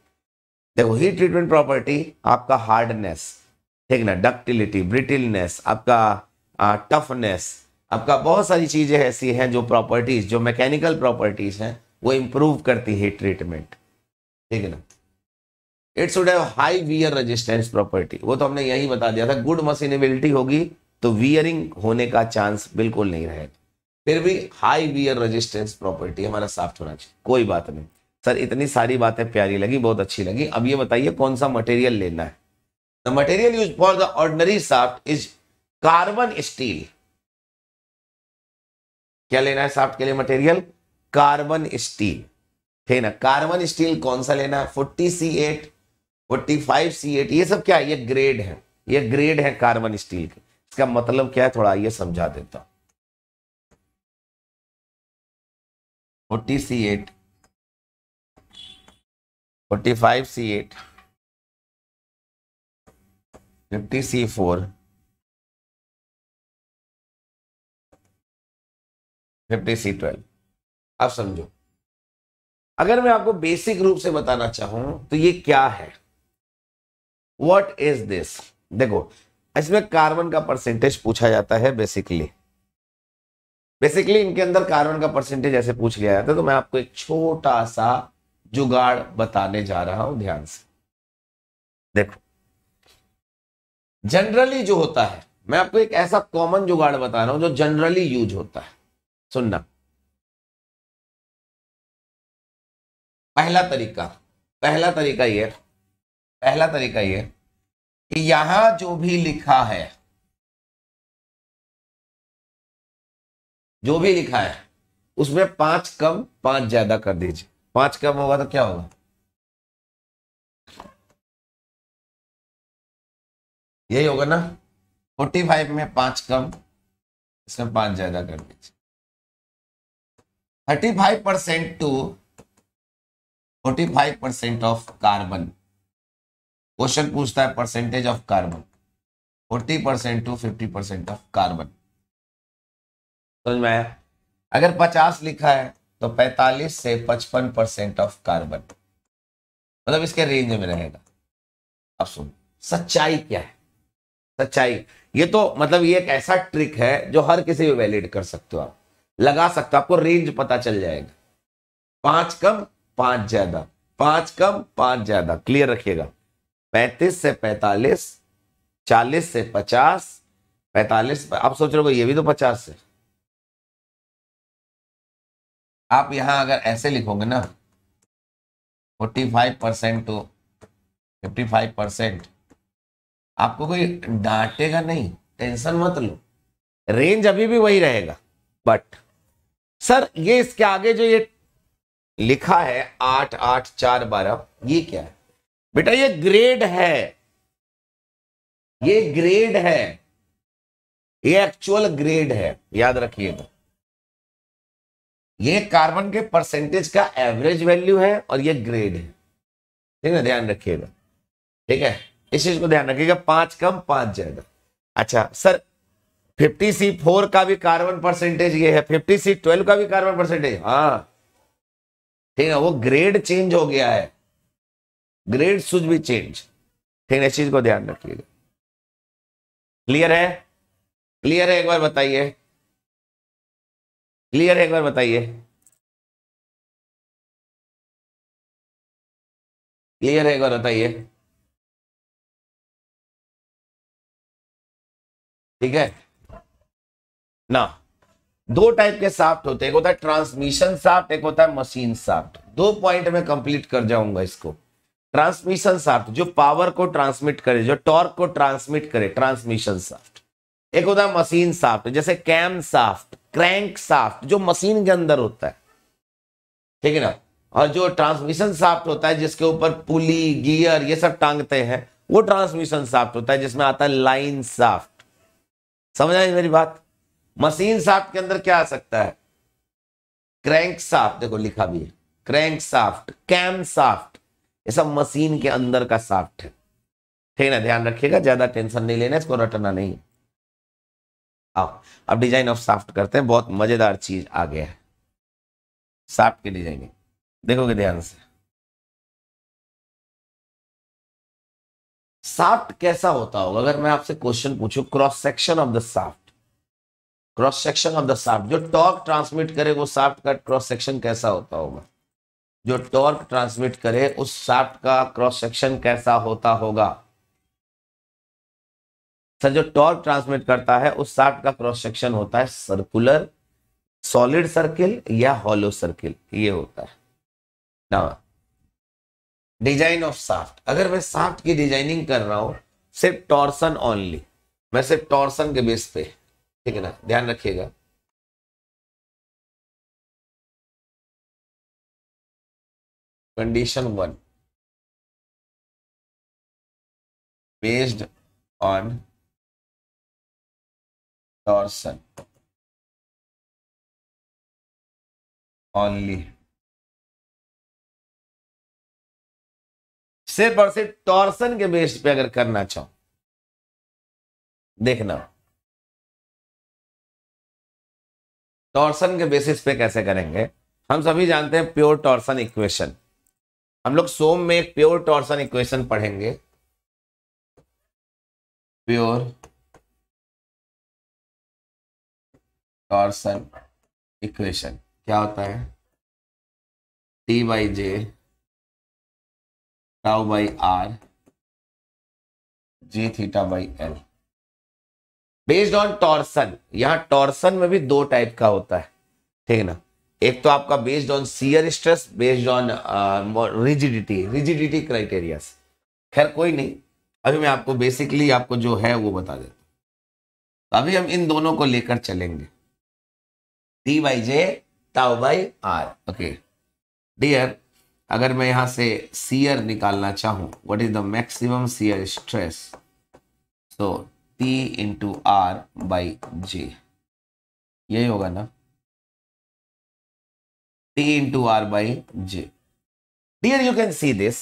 देखो हीट ट्रीटमेंट प्रॉपर्टी आपका हार्डनेस ठीक ना डक्टिलिटी ब्रिटिलनेस आपका टफनेस आपका बहुत सारी चीज़ें ऐसी हैं जो प्रॉपर्टीज जो मैकेनिकल प्रॉपर्टीज हैं वो इंप्रूव करती है ट्रीटमेंट ठीक है ना it should have high wear resistance property वो तो हमने यही बता दिया था गुड मशीनेबिलिटी होगी तो वियरिंग होने का चांस बिल्कुल नहीं रहेगा फिर भी हाई वियर रेजिस्टेंस प्रॉपर्टी हमारा साफ होना चाहिए कोई बात नहीं सर इतनी सारी बातें प्यारी लगी बहुत अच्छी लगी अब ये बताइए कौन सा मटेरियल लेना है the material use for the ordinary shaft is carbon steel क्या लेना है साफ्ट के लिए मटेरियल कार्बन स्टील है ना कार्बन स्टील कौन सा लेना है forty C eight forty five C eight ये सब क्या है ये ग्रेड है ये ग्रेड है कार्बन स्टील के इसका मतलब क्या है थोड़ा ये समझा देता हूं forty C eight forty five C eight fifty C four fifty C twelve आप समझो अगर मैं आपको बेसिक रूप से बताना चाहूं तो ये क्या है वट इज दिस देखो इसमें कार्बन का परसेंटेज पूछा जाता है बेसिकली बेसिकली इनके अंदर कार्बन का परसेंटेज ऐसे पूछ लिया जाता है तो मैं आपको एक छोटा सा जुगाड़ बताने जा रहा हूं ध्यान से देखो जनरली जो होता है मैं आपको एक ऐसा कॉमन जुगाड़ बता रहा हूं जो जनरली यूज होता है सुनना पहला तरीका पहला तरीका यह पहला तरीका ये कि यहां जो भी लिखा है जो भी लिखा है उसमें पांच कम पांच ज्यादा कर दीजिए पांच कम होगा तो क्या होगा यही होगा ना फोर्टी फाइव में पांच कम इसमें पांच ज्यादा कर दीजिए thirty five percent to forty five percent of carbon question पूछता है percentage of carbon forty percent to fifty percent of carbon समझ में आया अगर पचास लिखा है तो पैंतालीस से पचपन परसेंट ऑफ कार्बन मतलब इसके रेंज में रहेगा अब सुन सच्चाई क्या है सच्चाई ये तो मतलब ये एक ऐसा ट्रिक है जो हर किसी में वैलिड कर सकते हो आप लगा सकते हो आपको रेंज पता चल जाएगा पांच कम पांच ज्यादा पांच कम पांच ज्यादा क्लियर रखिएगा पैंतीस से पैंतालीस चालीस से पचास पैतालीस आप सोच रहे हो ये भी तो पचास है आप यहां अगर ऐसे लिखोगे ना फोर्टी फाइव परसेंट टू तो, फिफ्टी फाइव परसेंट आपको कोई डांटेगा नहीं टेंशन मत लो रेंज अभी भी वही रहेगा बट सर ये इसके आगे जो ये लिखा है आठ आठ चार बारह ये क्या है बेटा ये ग्रेड है ये ग्रेड है ये एक्चुअल ग्रेड है याद रखिएगा ये कार्बन के परसेंटेज का एवरेज वैल्यू है और ये ग्रेड है ठीक है ध्यान रखिएगा ठीक है इस चीज को ध्यान रखिएगा पांच कम पांच ज्यादा अच्छा सर फिफ्टी सी फोर का भी कार्बन परसेंटेज ये है फिफ्टी सी ट्वेल्व का भी कार्बन परसेंटेज हाँ ठीक है वो ग्रेड चेंज हो गया है ग्रेड सुज बी चेंज ठीक इस चीज को ध्यान रखिएगा क्लियर है क्लियर है एक बार बताइए क्लियर है एक बार बताइए क्लियर है एक बार बताइए ठीक है ना दो टाइप के साफ्ट होते हैं एक होता है ट्रांसमिशन साफ्ट एक होता है मशीन साफ्ट दो पॉइंट में कंप्लीट कर जाऊंगा इसको ट्रांसमिशन शाफ्ट जो पावर को ट्रांसमिट करे जो टॉर्क को ट्रांसमिट करे ट्रांसमिशन शाफ्ट एक होता है मशीन साफ्ट जैसे कैम साफ्ट क्रैंक साफ्ट जो मशीन के अंदर होता है ठीक है ना और जो ट्रांसमिशन साफ्ट होता है जिसके ऊपर पुली गियर ये सब टांगते हैं वो ट्रांसमिशन साफ्ट होता है जिसमें आता है लाइन साफ्ट समझ आए मेरी बात मशीन साफ्ट के अंदर क्या आ सकता है क्रैंक साफ्ट देखो लिखा भी है क्रैंक साफ्ट कैम साफ्ट ये सब मशीन के अंदर का साफ्ट है ठीक ना ध्यान रखिएगा ज्यादा टेंशन नहीं लेना इसको रटना नहीं आओ अब डिजाइन ऑफ साफ्ट करते हैं बहुत मजेदार चीज आ गया है साफ्ट की डिजाइनिंग देखोगे ध्यान से साफ्ट कैसा होता होगा अगर मैं आपसे क्वेश्चन पूछूं cross section of the shaft cross section of the shaft जो टॉर्क ट्रांसमिट करे वो साफ्ट का क्रॉस सेक्शन कैसा होता होगा जो टॉर्क ट्रांसमिट करे उस शाफ्ट का क्रॉस सेक्शन कैसा होता होगा सर जो टॉर्क ट्रांसमिट करता है उस शाफ्ट का क्रॉस सेक्शन होता है सर्कुलर सॉलिड सर्किल या हॉलो सर्किल ये होता है ना डिजाइन ऑफ साफ्ट अगर मैं साफ्ट की डिजाइनिंग कर रहा हूं सिर्फ टॉर्सन ओनली मैं सिर्फ टॉर्सन के बेस पे ठीक है ना ध्यान रखिएगा condition 1 based on torsion only सिर्फ और सिर्फ टॉर्सन के बेस पे अगर करना चाहो देखना टॉर्सन के बेसिस पे कैसे करेंगे हम सभी जानते हैं प्योर टॉर्सन इक्वेशन हम लोग सोम में प्योर टॉर्सन इक्वेशन पढ़ेंगे प्योर टॉर्सन इक्वेशन क्या होता है T by J tau by R G theta by L based on torsion यहां टॉर्सन में भी दो टाइप का होता है ठीक है ना एक तो आपका based on shear stress based on rigidity rigidity criteria खैर कोई नहीं अभी मैं आपको बेसिकली आपको जो है वो बता देता तो अभी हम इन दोनों को लेकर चलेंगे D by J tau by R okay dear अगर मैं यहां से सीयर निकालना चाहूं what is the maximum shear stress so T into R by J यही होगा ना T into R by J dear you can see this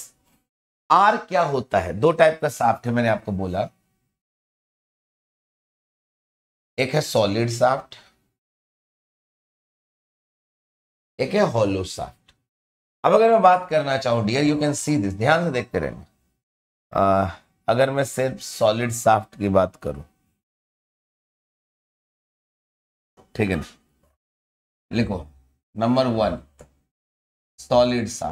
R क्या होता है दो टाइप का साफ्ट है मैंने आपको बोला एक है सॉलिड साफ्ट एक है हॉलो साफ्ट अब अगर मैं बात करना चाहूं dear you can see this ध्यान से देखते रहेंगे अगर मैं सिर्फ सॉलिड साफ्ट की बात करूं ठीक है लिखो नंबर वन सॉलिड सा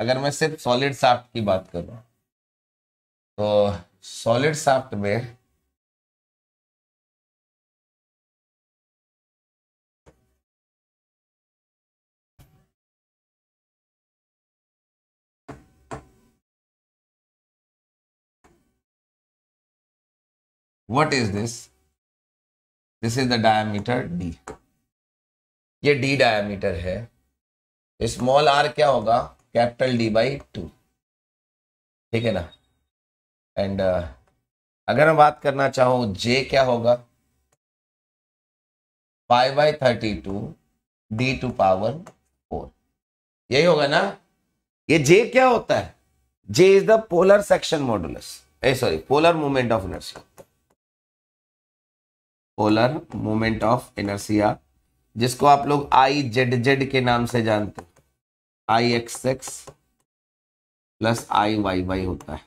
अगर मैं सिर्फ सॉलिड साफ्ट की बात करूं तो सॉलिड साफ्ट में what is this this is the diameter D ये डी डायमीटर है स्मॉल आर क्या होगा कैपिटल डी बाई टू ठीक है ना एंड uh, अगर मैं बात करना चाहूं जे क्या होगा five by thirty two D to power four यही होगा ना ये जे क्या होता है J is the polar section modulus sorry polar movement of inertia polar moment of inertia जिसको आप लोग आई जेड जेड के नाम से जानते हैं I X X plus I Y Y होता है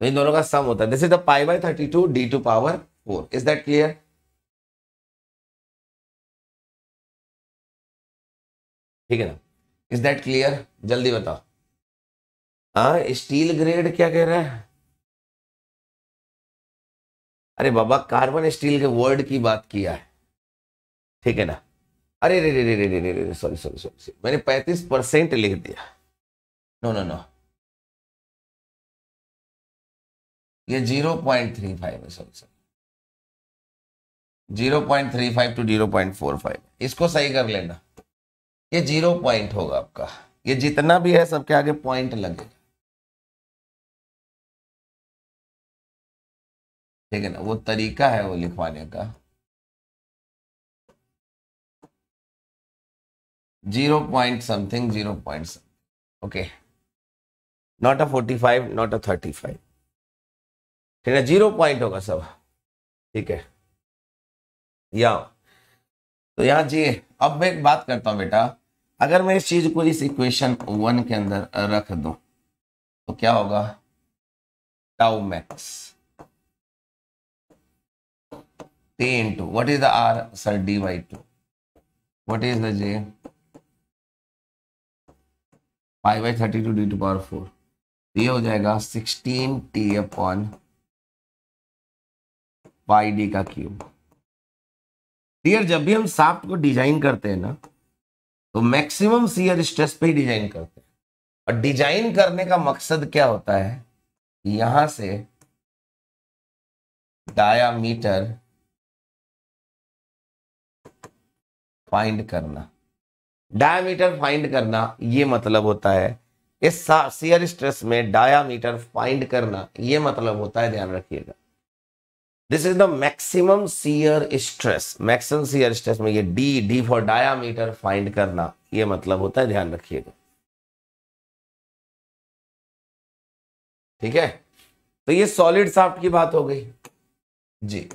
तो इन दोनों का सम होता है this is the pi by thirty two D to power four is that clear ठीक है ना इज दैट क्लियर जल्दी बताओ हाँ स्टील ग्रेड क्या कह रहा है अरे बाबा कार्बन स्टील के वर्ड की बात किया है ठीक है ना अरे रे रे रे रे रे रे रे सॉरी सॉरी सॉरी मैंने पैंतीस परसेंट लिख दिया नो नो नो ये जीरो पॉइंट थ्री फाइव है sorry sorry zero point three five to zero point four five इसको सही कर लेना ये जीरो पॉइंट होगा आपका ये जितना भी है सबके आगे पॉइंट लगेगा ठीक है ना वो तरीका है वो लिखवाने का zero point something zero point something okay not a forty five not a thirty five ठीक है जीरो पॉइंट होगा सब ठीक है या तो यहां जी अब मैं एक बात करता हूं बेटा अगर मैं इस चीज को इस इक्वेशन वन के अंदर रख दूं तो क्या होगा tau max t into. What is the R? Sir, D by 2. What is the J? pi by thirty two D to power four ये हो जाएगा sixteen t upon pi d का क्यूब डियर जब भी हम साफ्ट को डिजाइन करते हैं ना तो मैक्सिमम सीयर स्ट्रेस पे ही डिजाइन करते हैं और डिजाइन करने का मकसद क्या होता है यहां से डायामीटर फाइंड करना डायमीटर फाइंड करना ये मतलब होता है इस सियर स्ट्रेस में डायामीटर फाइंड करना ये मतलब होता है ध्यान रखिएगा this is the maximum shear stress maximum shear stress में ये D D for diameter find करना ये मतलब होता है ध्यान रखिएगा ठीक है तो ये सॉलिड साफ्ट की बात हो गई जी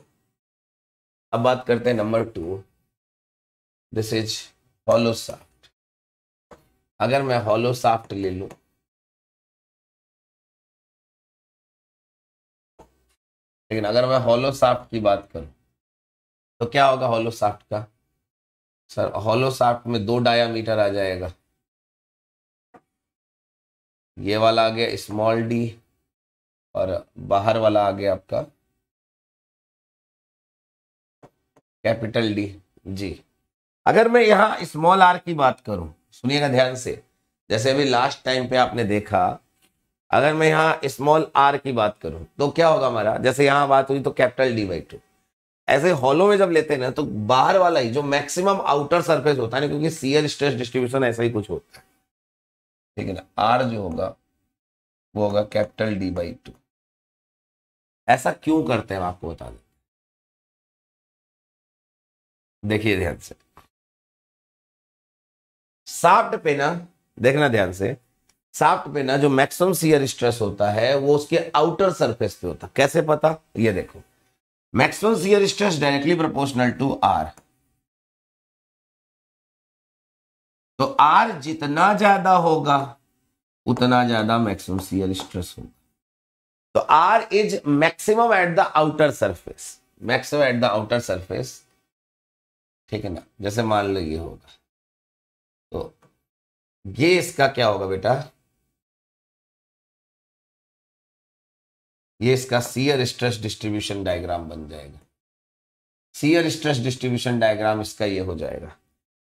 अब बात करते हैं number two this is hollow shaft अगर मैं हॉलो साफ्ट ले लू लेकिन अगर मैं हॉलो साफ्ट की बात करूं तो क्या होगा हॉलो साफ्ट का सर हॉलो साफ्ट में दो डायामीटर आ जाएगा ये वाला आ गया स्मॉल डी और बाहर वाला आ गया आपका कैपिटल डी जी अगर मैं यहाँ स्मॉल आर की बात करूं सुनिएगा ध्यान से जैसे अभी लास्ट टाइम पे आपने देखा अगर मैं यहाँ स्मॉल आर की बात करूं तो क्या होगा हमारा जैसे यहाँ बात हुई तो कैपिटल डी बाई टू ऐसे हॉलो में जब लेते हैं ना तो बाहर वाला ही जो मैक्सिमम आउटर सरफेस होता है ना क्योंकि सीएल स्ट्रेस डिस्ट्रीब्यूशन ऐसा ही कुछ होता है ठीक है ना आर जो होगा वो होगा कैपिटल डी बाई टू ऐसा क्यों करते हैं आपको बता दें देखिए ध्यान से साफ्ट पे ना देखना ध्यान से साफ्ट पे ना जो मैक्सिमम सीयर स्ट्रेस होता है वो उसके आउटर सरफेस पे होता है कैसे पता ये देखो maximum shear stress directly proportional to R तो आर जितना ज्यादा होगा उतना ज्यादा मैक्सिमम सीयर स्ट्रेस होगा तो R is maximum at the outer surface maximum at the outer surface ठीक है ना जैसे मान लो ये होगा तो ये इसका क्या होगा बेटा ये इसका सीयर स्ट्रेस डिस्ट्रीब्यूशन डायग्राम बन जाएगा सीयर स्ट्रेस डिस्ट्रीब्यूशन डायग्राम इसका ये हो जाएगा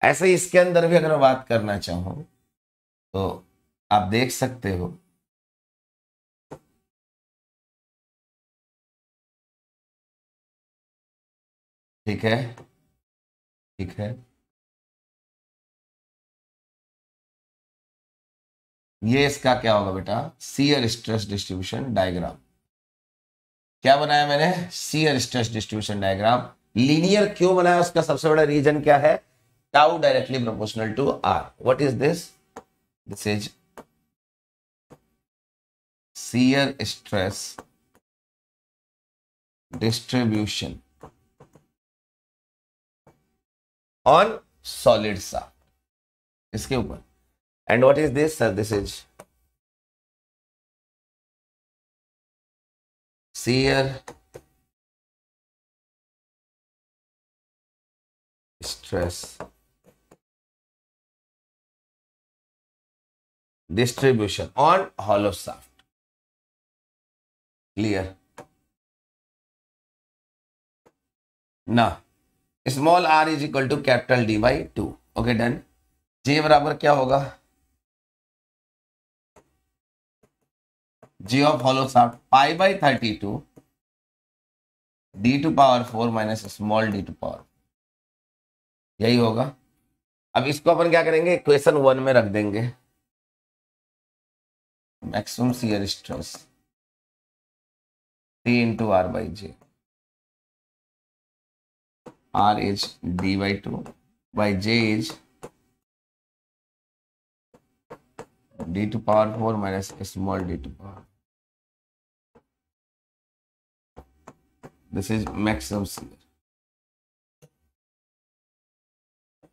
ऐसे ही इसके अंदर भी अगर बात करना चाहूं तो आप देख सकते हो ठीक है ठीक है ये इसका क्या होगा बेटा सीयर स्ट्रेस डिस्ट्रीब्यूशन डायग्राम क्या बनाया मैंने shear stress distribution diagram linear क्यों बनाया उसका सबसे बड़ा रीजन क्या है tau directly proportional to R what is this this is shear stress distribution on solid सा इसके ऊपर And what is this, sir? This is shear stress distribution on hollow shaft. Clear? Now, small r is equal to capital D by 2. Okay, done. J बराबर क्या होगा g of hollow shaft pi by 32 d to power four minus small D to power यही होगा अब इसको अपन क्या करेंगे इक्वेशन वन में रख देंगे maximum shear stress T into R by J R is D by two by J is D to power four minus small D to power This is maximum shear.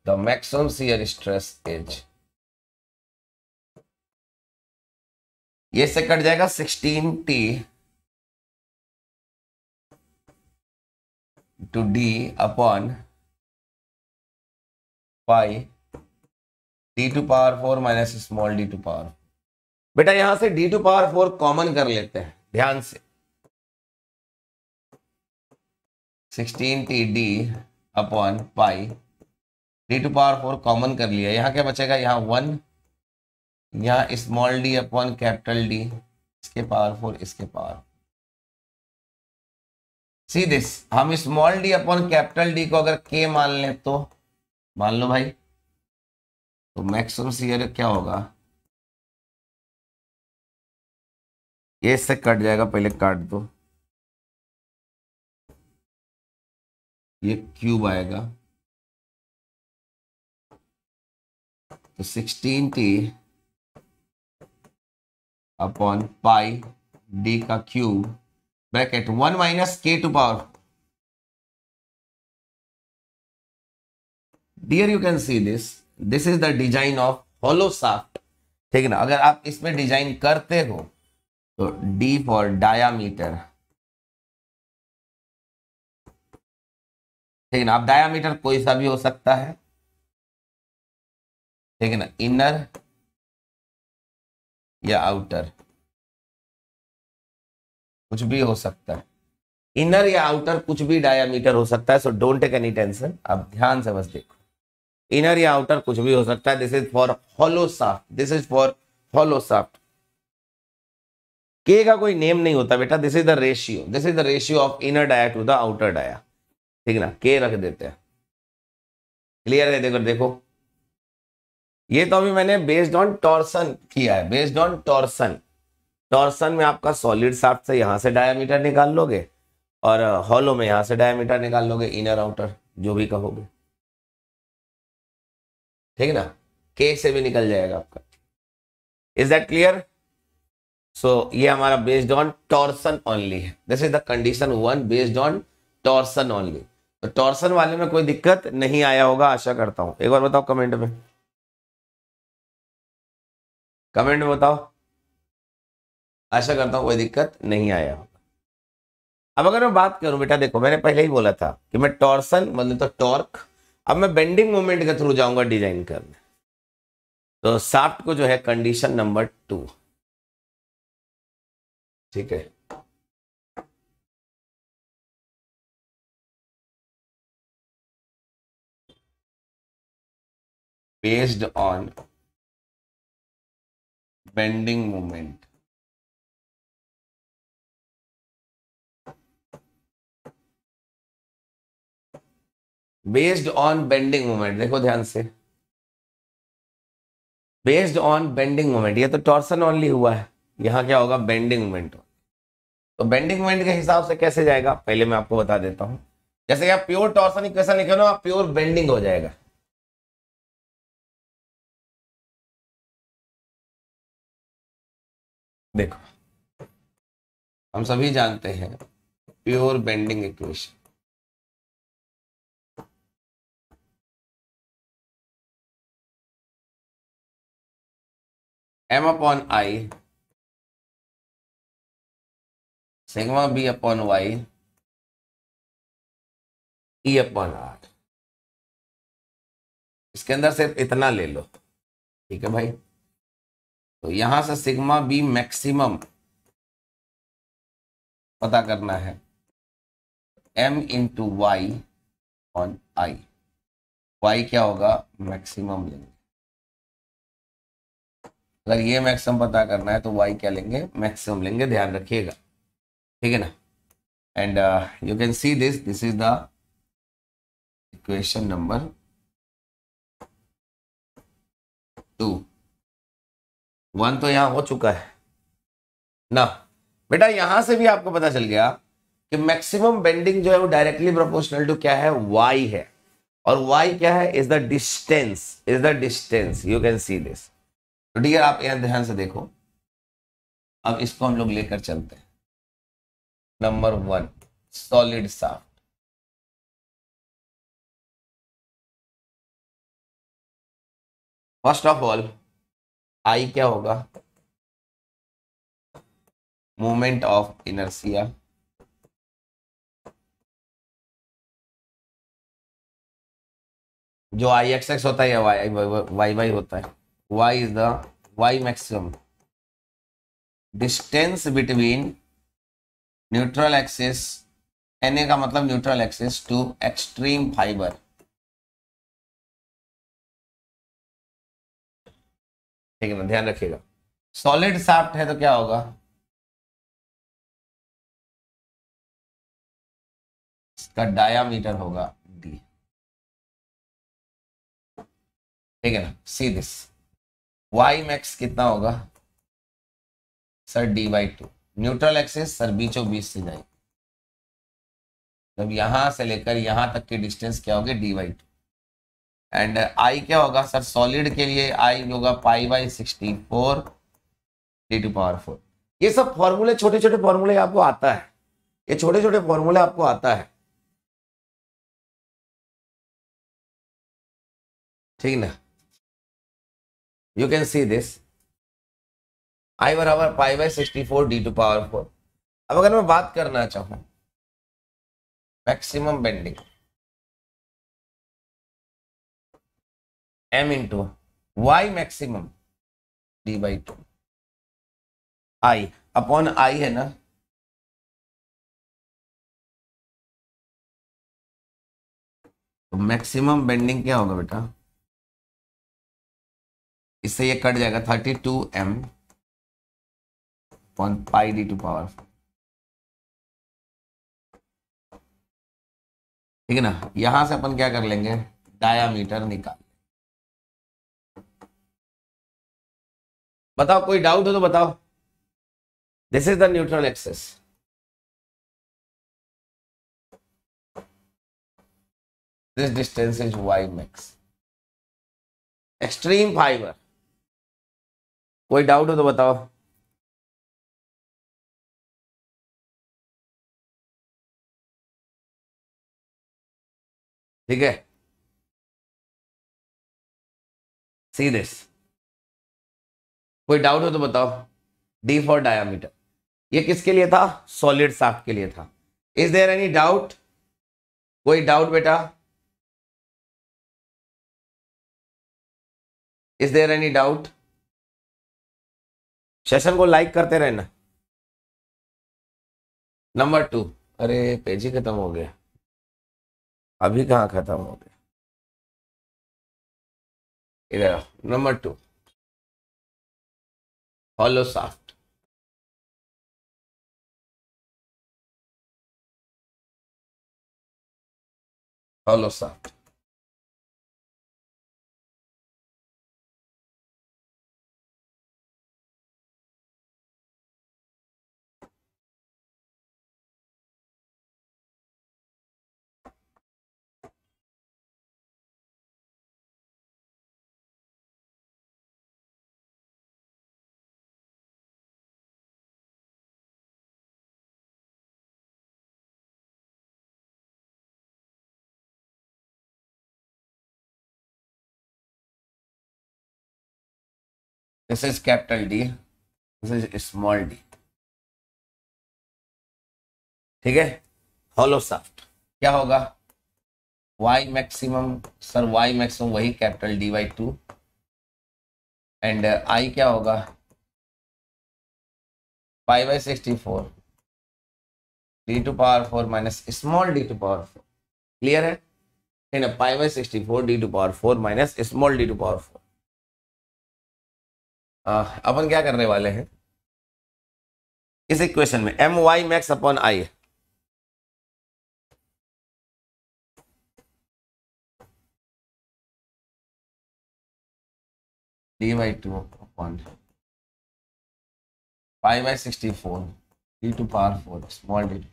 The maximum shear stress is ये से कट जाएगा 16t two D upon pi D to power four minus small D to power बेटा यहां से D to power four common कर लेते हैं ध्यान से sixteen T D upon pi D to power four common कर लिया यहाँ क्या बचेगा यहाँ वन यहाँ small D upon capital D इसके पावर फोर इसके पावर सी दिस हम small D upon capital D को अगर के मान लें तो मान लो भाई तो मैक्सिमम सीयर क्या होगा ये से कट जाएगा पहले काट दो ये क्यूब आएगा तो sixteen T upon pi D का cube bracket one minus K to power dear you can see this this is the design of hollow shaft ठीक है ना अगर आप इसमें डिजाइन करते हो तो डी फॉर डायामीटर ठीक है ना अब डायामीटर कोई सा भी हो सकता है ठीक है ना इनर या आउटर कुछ भी हो सकता है इनर या आउटर कुछ भी डायामीटर हो सकता है so don't take any tension आप ध्यान से बस देखो इनर या आउटर कुछ भी हो सकता है this is for hollow shaft this is for hollow shaft K का कोई नेम नहीं होता बेटा this is the ratio this is the ratio of inner dia to the outer dia ठीक ना के रख देते हैं क्लियर है देखो देखो ये तो अभी मैंने बेस्ड ऑन टॉर्सन किया है बेस्ड ऑन टॉर्सन टॉर्सन में आपका सॉलिड साफ से यहां से डायमीटर निकाल लोगे और हॉलो uh, में यहां से डायमीटर निकाल लोगे इनर आउटर जो भी कहोगे ठीक ना के से भी निकल जाएगा आपका इज दैट क्लियर सो ये हमारा बेस्ड ऑन टॉर्सन ओनली है this is the condition one based on torsion only तो टॉर्सन वाले में कोई दिक्कत नहीं आया होगा आशा करता हूं एक बार बताओ कमेंट में कमेंट में बताओ आशा करता हूं कोई दिक्कत नहीं आया होगा अब अगर मैं बात करूं बेटा देखो मैंने पहले ही बोला था कि मैं टॉर्सन मतलब तो टॉर्क अब मैं बेंडिंग मोमेंट के थ्रू जाऊंगा डिजाइन करने तो साफ्ट को जो है कंडीशन नंबर टू ठीक है based on bending moment. Based on bending moment देखो ध्यान से बेस्ड ऑन बेंडिंग मोमेंट ये तो टॉर्सन ओनली हुआ है यहां क्या होगा बेंडिंग मोमेंट तो बेंडिंग मोमेंट के हिसाब से कैसे जाएगा पहले मैं आपको बता देता हूं जैसे आप प्योर टॉर्सन इक्वेशन लिखे ना प्योर बेंडिंग हो जाएगा देखो हम सभी जानते हैं pure bending equation M upon I sigma B upon Y E upon R इसके अंदर सिर्फ इतना ले लो ठीक है भाई तो यहां से सिग्मा बी मैक्सिमम पता करना है M into Y on I Y क्या होगा मैक्सिमम लेंगे अगर ये मैक्सिमम पता करना है तो वाई क्या लेंगे मैक्सिमम लेंगे ध्यान रखिएगा ठीक है ना and you can see this this is the equation number two one तो यहां हो चुका है ना बेटा यहां से भी आपको पता चल गया कि मैक्सिमम बेंडिंग जो है वो डायरेक्टली प्रोपोर्शनल टू क्या है वाई है और वाई क्या है is the distance is the distance you can see this तो डियर आप यहां ध्यान से देखो अब इसको हम लोग लेकर चलते हैं number one solid shaft first of all I क्या होगा मूवमेंट ऑफ इनर्सिया जो आई एक्स एक्स होता है या वाई वाई वाई होता है Y is the Y maximum distance between neutral axis N A का मतलब neutral axis to extreme fibre ठीक है ना ध्यान रखिएगा सॉलिड साफ्ट है तो क्या होगा इसका डायामीटर होगा डी ठीक है ना सी दिस वाई मैक्स कितना होगा sir D by two neutral axis sir बीचों बीस सी जाएगी जब यहां से लेकर यहां तक की डिस्टेंस क्या होगी D by two and I uh, क्या होगा सर सॉलिड के लिए आई होगा pi by sixty four D to power four ये सब फॉर्मूले छोटे छोटे फॉर्मूले आपको आता है ये छोटे छोटे फॉर्मूले आपको आता है ठीक ना you can see this I बराबर pi by sixty four D to power four अब अगर मैं बात करना चाहूं maximum bending M into Y maximum D by two I upon I है ना तो मैक्सिमम बेंडिंग क्या होगा बेटा इससे ये कट जाएगा thirty two M upon pi D to power ठीक है ना यहां से अपन क्या कर लेंगे डायामीटर निकाल बताओ कोई डाउट हो तो बताओ this is the neutral axis this distance is Y max extreme fibre कोई डाउट हो तो बताओ ठीक है सी दिस कोई डाउट हो तो बताओ डी फॉर डायामीटर ये किसके लिए था सॉलिड साफ्ट के लिए था इज देयर एनी डाउट कोई डाउट बेटा is there any doubt session को लाइक करते रहना नंबर टू अरे पेज ही खत्म हो गया अभी कहाँ खत्म हो गया इधर number two hollow oh, Soft. hollow oh, Soft. This is capital D. This is small d. ठीक है हॉलो सॉफ्ट क्या होगा y maximum sir y maximum वही capital D by two and i क्या होगा five by sixty four D to power four minus small D to power four clear है and five by sixty four D to power four minus small D to power four अपन क्या करने वाले हैं इस इक्वेशन में M Y max upon I D by two upon five by sixty four D to power four small D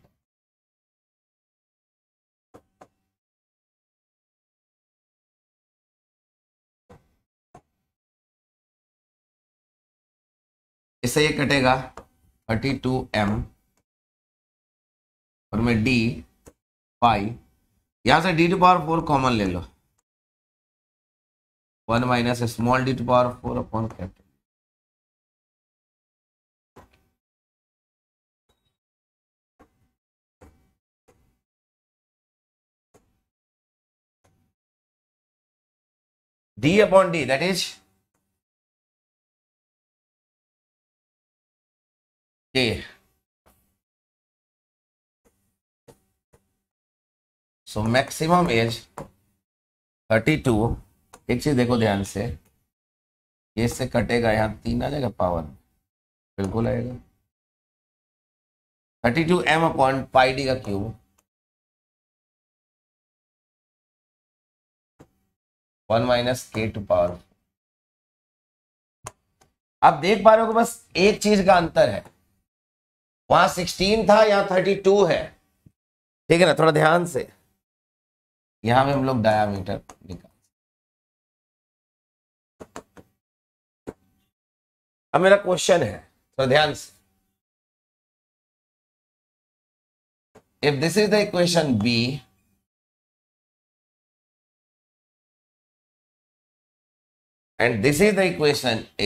इससे ये कटेगा थर्टी टू एम और मैं डी पाई यहां से D to power four common ले लो one minus small D to power four upon capital d upon d that is Okay. So maximum एज 32 एक चीज देखो ध्यान से ये से कटेगा यहाँ तीन आ जाएगा पावर बिल्कुल आएगा 32 two M upon pi D का cube one minus K to power आप देख पा रहे हो कि बस एक चीज का अंतर है वहां सिक्सटीन था यहां थर्टी टू है ठीक है ना थोड़ा ध्यान से यहां पे हम लोग डायामीटर निकाल अब मेरा क्वेश्चन है थोड़ा ध्यान से if this is the equation B and this is the equation A,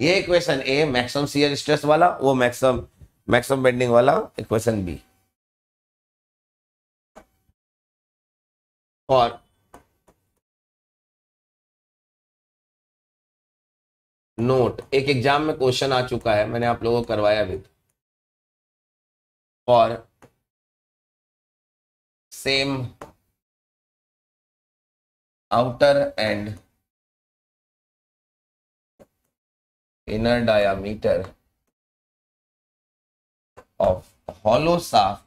ये equation A maximum shear stress वाला वो मैक्सिमम मैक्सिमम बेंडिंग वाला इक्वेशन बी और नोट एक एग्जाम में क्वेश्चन आ चुका है मैंने आप लोगों को करवाया भी और same outer and inner diameter of hollow shaft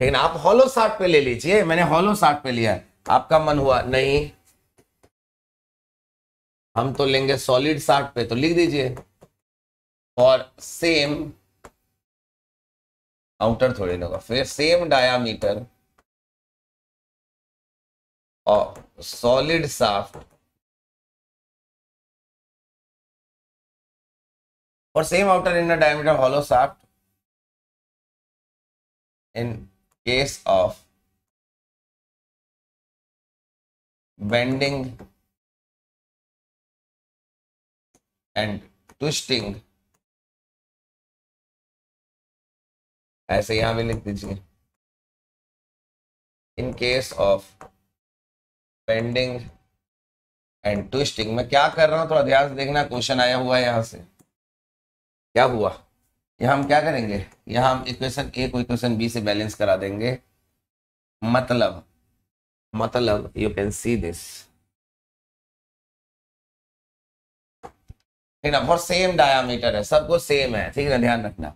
लेकिन आप हॉलो साठ पे ले लीजिए मैंने हॉलो साठ पे लिया आपका मन हुआ नहीं हम तो लेंगे सॉलिड साठ पे तो लिख दीजिए और सेम आउटर थोड़ी ना फिर सेम डायामीटर सॉलिड साफ्ट और same outer in diameter hollow shaft in case of bending and twisting ऐसे यहां भी लिख दीजिए in case of bending and twisting मैं क्या कर रहा हूं थोड़ा ध्यान से देखना क्वेश्चन आया हुआ है यहां से क्या हुआ यहां हम क्या करेंगे यहां हम इक्वेशन ए को इक्वेशन बी से बैलेंस करा देंगे मतलब मतलब यू कैन सी दिस ठीक ना फॉर सेम डायामीटर है सबको सेम है ठीक है ध्यान रखना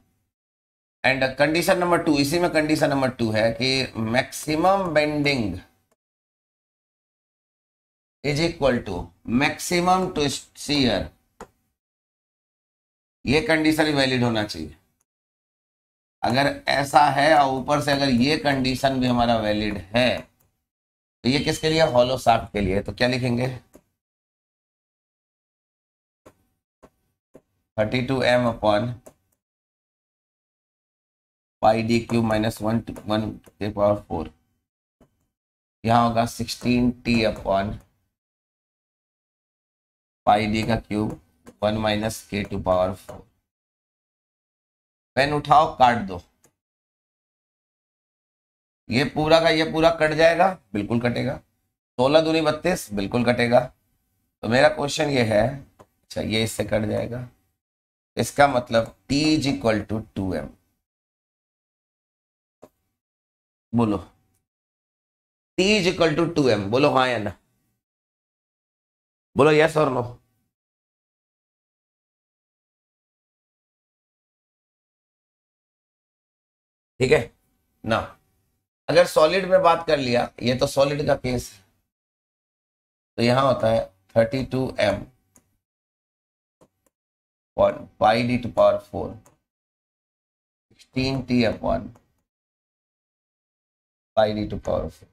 एंड कंडीशन नंबर टू इसी में कंडीशन नंबर टू है कि maximum bending is equal to maximum twist shear ये कंडीशन वैलिड होना चाहिए अगर ऐसा है और ऊपर से अगर ये कंडीशन भी हमारा वैलिड है तो ये किसके लिए हॉलो साफ के लिए तो क्या लिखेंगे 32m two M upon pi D cube minus one one K power four यहां होगा 16t अपॉन पाई डी का cube one minus K to power four pen उठाओ काट दो ये पूरा का ये पूरा कट जाएगा बिल्कुल कटेगा सोलह दूनी बत्तीस बिल्कुल कटेगा तो मेरा क्वेश्चन ये है अच्छा ये इससे कट जाएगा इसका मतलब t is equal to two M बोलो t is equal to two M बोलो हाँ या ना बोलो यस और नो ठीक है ना अगर सॉलिड में बात कर लिया ये तो सॉलिड का केस है तो यहां होता है thirty two M upon pi D to power four sixteen T upon pi D to power four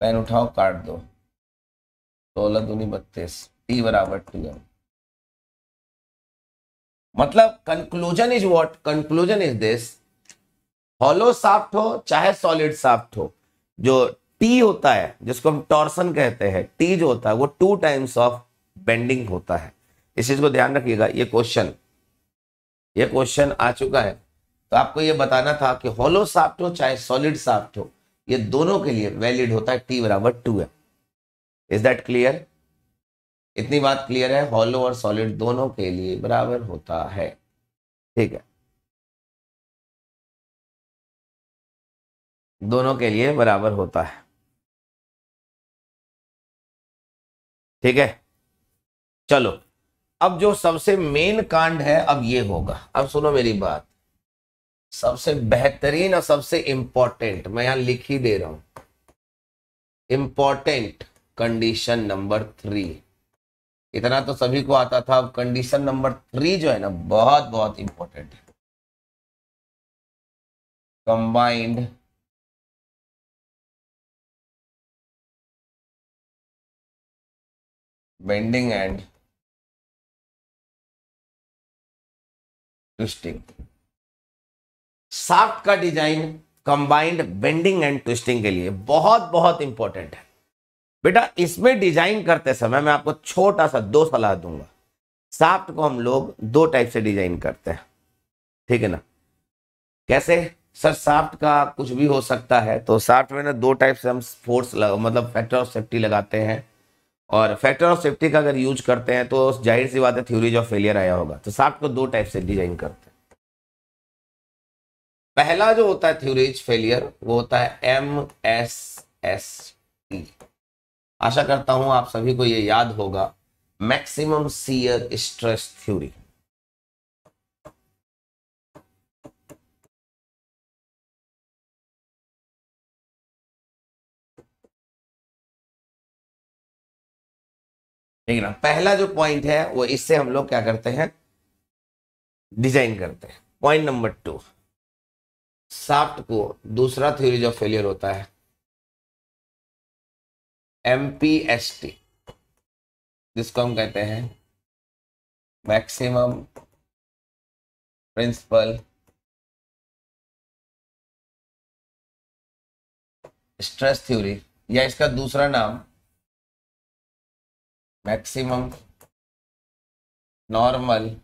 pen उठाओ काट दो सोलह दूनी बत्तीस टी बराबर टू एम मतलब conclusion is what conclusion is this hollow shaft हो चाहे सॉलिड साफ्ट हो जो टी होता है जिसको हम टॉर्सन कहते हैं टी जो होता है वो टू टाइम्स ऑफ बेंडिंग होता है इस चीज को ध्यान रखिएगा ये क्वेश्चन ये क्वेश्चन आ चुका है तो आपको ये बताना था कि हॉलो साफ्ट हो चाहे सॉलिड साफ्ट हो ये दोनों के लिए वैलिड होता है टी बराबर टू है इज दैट क्लियर इतनी बात क्लियर है हॉलो और सॉलिड दोनों के लिए बराबर होता है ठीक है दोनों के लिए बराबर होता है ठीक है चलो अब जो सबसे मेन कांड है अब ये होगा अब सुनो मेरी बात सबसे बेहतरीन और सबसे इंपॉर्टेंट मैं यहां लिख ही दे रहा हूं इंपॉर्टेंट कंडीशन नंबर थ्री इतना तो सभी को आता था अब कंडीशन नंबर थ्री जो है ना बहुत बहुत इंपॉर्टेंट है combined bending and twisting shaft का design combined bending and twisting के लिए बहुत बहुत इंपॉर्टेंट है बेटा इसमें डिजाइन करते समय मैं आपको छोटा सा दो सलाह दूंगा साफ्ट को हम लोग दो टाइप से डिजाइन करते हैं ठीक है ना कैसे सर साफ्ट का कुछ भी हो सकता है तो साफ्ट में ना दो टाइप से हम फोर्स मतलब फैक्टर ऑफ सेफ्टी लगाते हैं और फैक्टर ऑफ सेफ्टी का अगर यूज करते हैं तो जाहिर सी बात है थ्योरीज ऑफ फेलियर आया होगा तो साफ्ट को दो टाइप से डिजाइन करते हैं पहला जो होता है थ्योरीज फेलियर वो होता है एम एस एस आशा करता हूं आप सभी को यह याद होगा मैक्सिमम सीयर स्ट्रेस थ्योरी ना पहला जो पॉइंट है वो इससे हम लोग क्या करते हैं डिजाइन करते हैं पॉइंट नंबर टू साफ्ट को दूसरा थ्योरी जो फेलियर होता है एम पी एस टी जिसको हम कहते हैं मैक्सिमम प्रिंसिपल स्ट्रेस थ्योरी या इसका दूसरा नाम मैक्सिमम नॉर्मल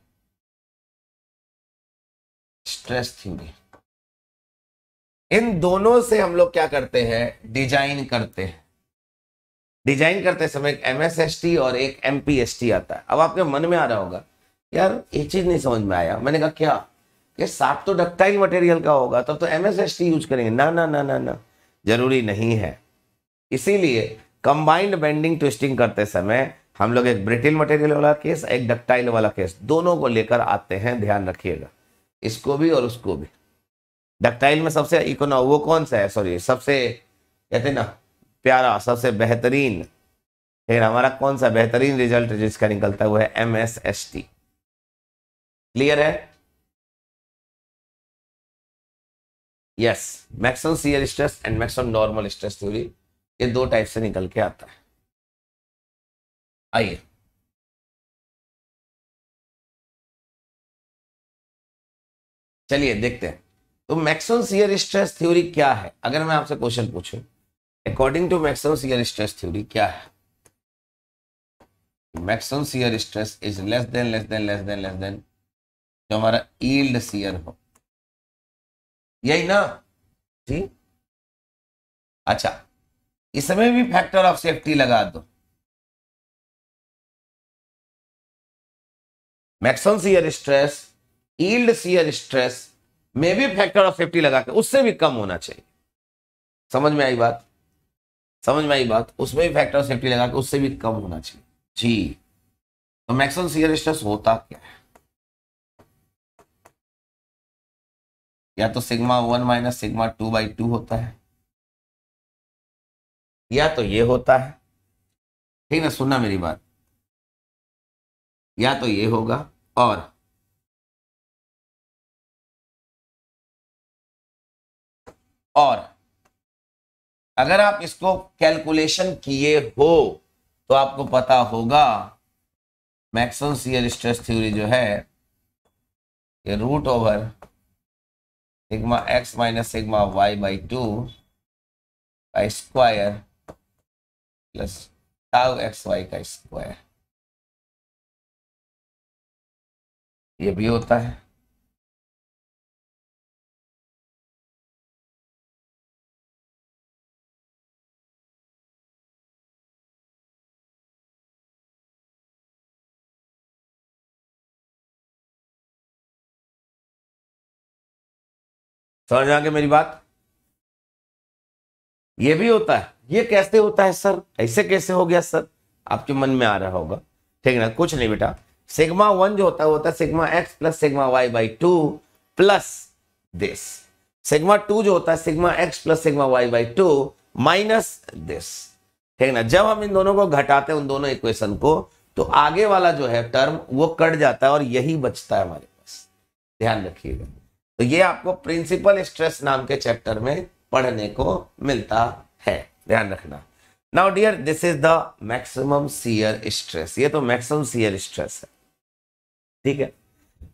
स्ट्रेस थ्योरी इन दोनों से हम लोग क्या करते हैं डिजाइन करते हैं डिजाइन करते समय एक एम और एक एम आता है अब आपके मन में आ रहा होगा यार ये चीज़ नहीं समझ में आया मैंने कहा क्या ये साफ तो डक्टाइल मटेरियल का होगा तब तो एम यूज करेंगे ना ना ना ना ना जरूरी नहीं है इसीलिए कंबाइंड बेंडिंग ट्विस्टिंग करते समय हम लोग एक ब्रिटिल मटेरियल वाला केस एक डक्टाइल वाला केस दोनों को लेकर आते हैं ध्यान रखिएगा इसको भी और उसको भी डक्टाइल में सबसे इकोना वो कौन सा है सॉरी सबसे कहते ना प्यारा सबसे बेहतरीन फिर हमारा कौन सा बेहतरीन रिजल्ट जिसका निकलता है वो है M S S T clear है yes maximum shear stress and maximum normal stress theory ये दो टाइप से निकल के आता है आइए चलिए देखते हैं तो मैक्सिमम सीयर स्ट्रेस थ्योरी क्या है अगर मैं आपसे क्वेश्चन पूछूं according to maximum shear stress theory क्या है maximum shear stress is less than less than less than less than जो हमारा ईल्ड शियर हो यही ना जी अच्छा इसमें भी फैक्टर ऑफ सेफ्टी लगा दो maximum shear stress yield shear stress में भी फैक्टर ऑफ सेफ्टी लगा के उससे भी कम होना चाहिए समझ में आई बात समझ में आई बात उसमें भी फैक्टर ऑफ सेफ्टी लगा के उससे भी कम होना चाहिए जी तो मैक्सिमम सीयर स्ट्रेस होता क्या है या तो sigma one minus sigma two by two होता है या तो ये होता है ठीक ना सुनना मेरी बात या तो ये होगा और और अगर आप इसको कैलकुलेशन किए हो तो आपको पता होगा मैक्सन सीयर स्ट्रेस थ्योरी जो है ये root over sigma X minus sigma Y by two का square plus tau X Y का स्क्वायर ये भी होता है समझ आगे मेरी बात ये भी होता है ये कैसे होता है सर ऐसे कैसे हो गया सर आपके मन में आ रहा होगा ठीक ना कुछ नहीं बेटा सिग्मा वन जो होता है होता है sigma X plus sigma Y by two plus this sigma two जो होता है sigma X plus sigma Y by two minus this ठीक ना जब हम इन दोनों को घटाते हैं उन दोनों इक्वेशन को तो आगे वाला जो है टर्म वो कट जाता है और यही बचता है हमारे पास ध्यान रखिएगा तो ये आपको प्रिंसिपल स्ट्रेस नाम के चैप्टर में पढ़ने को मिलता है ध्यान रखना now dear this is the maximum shear stress ये तो मैक्सिमम सीयर स्ट्रेस है ठीक है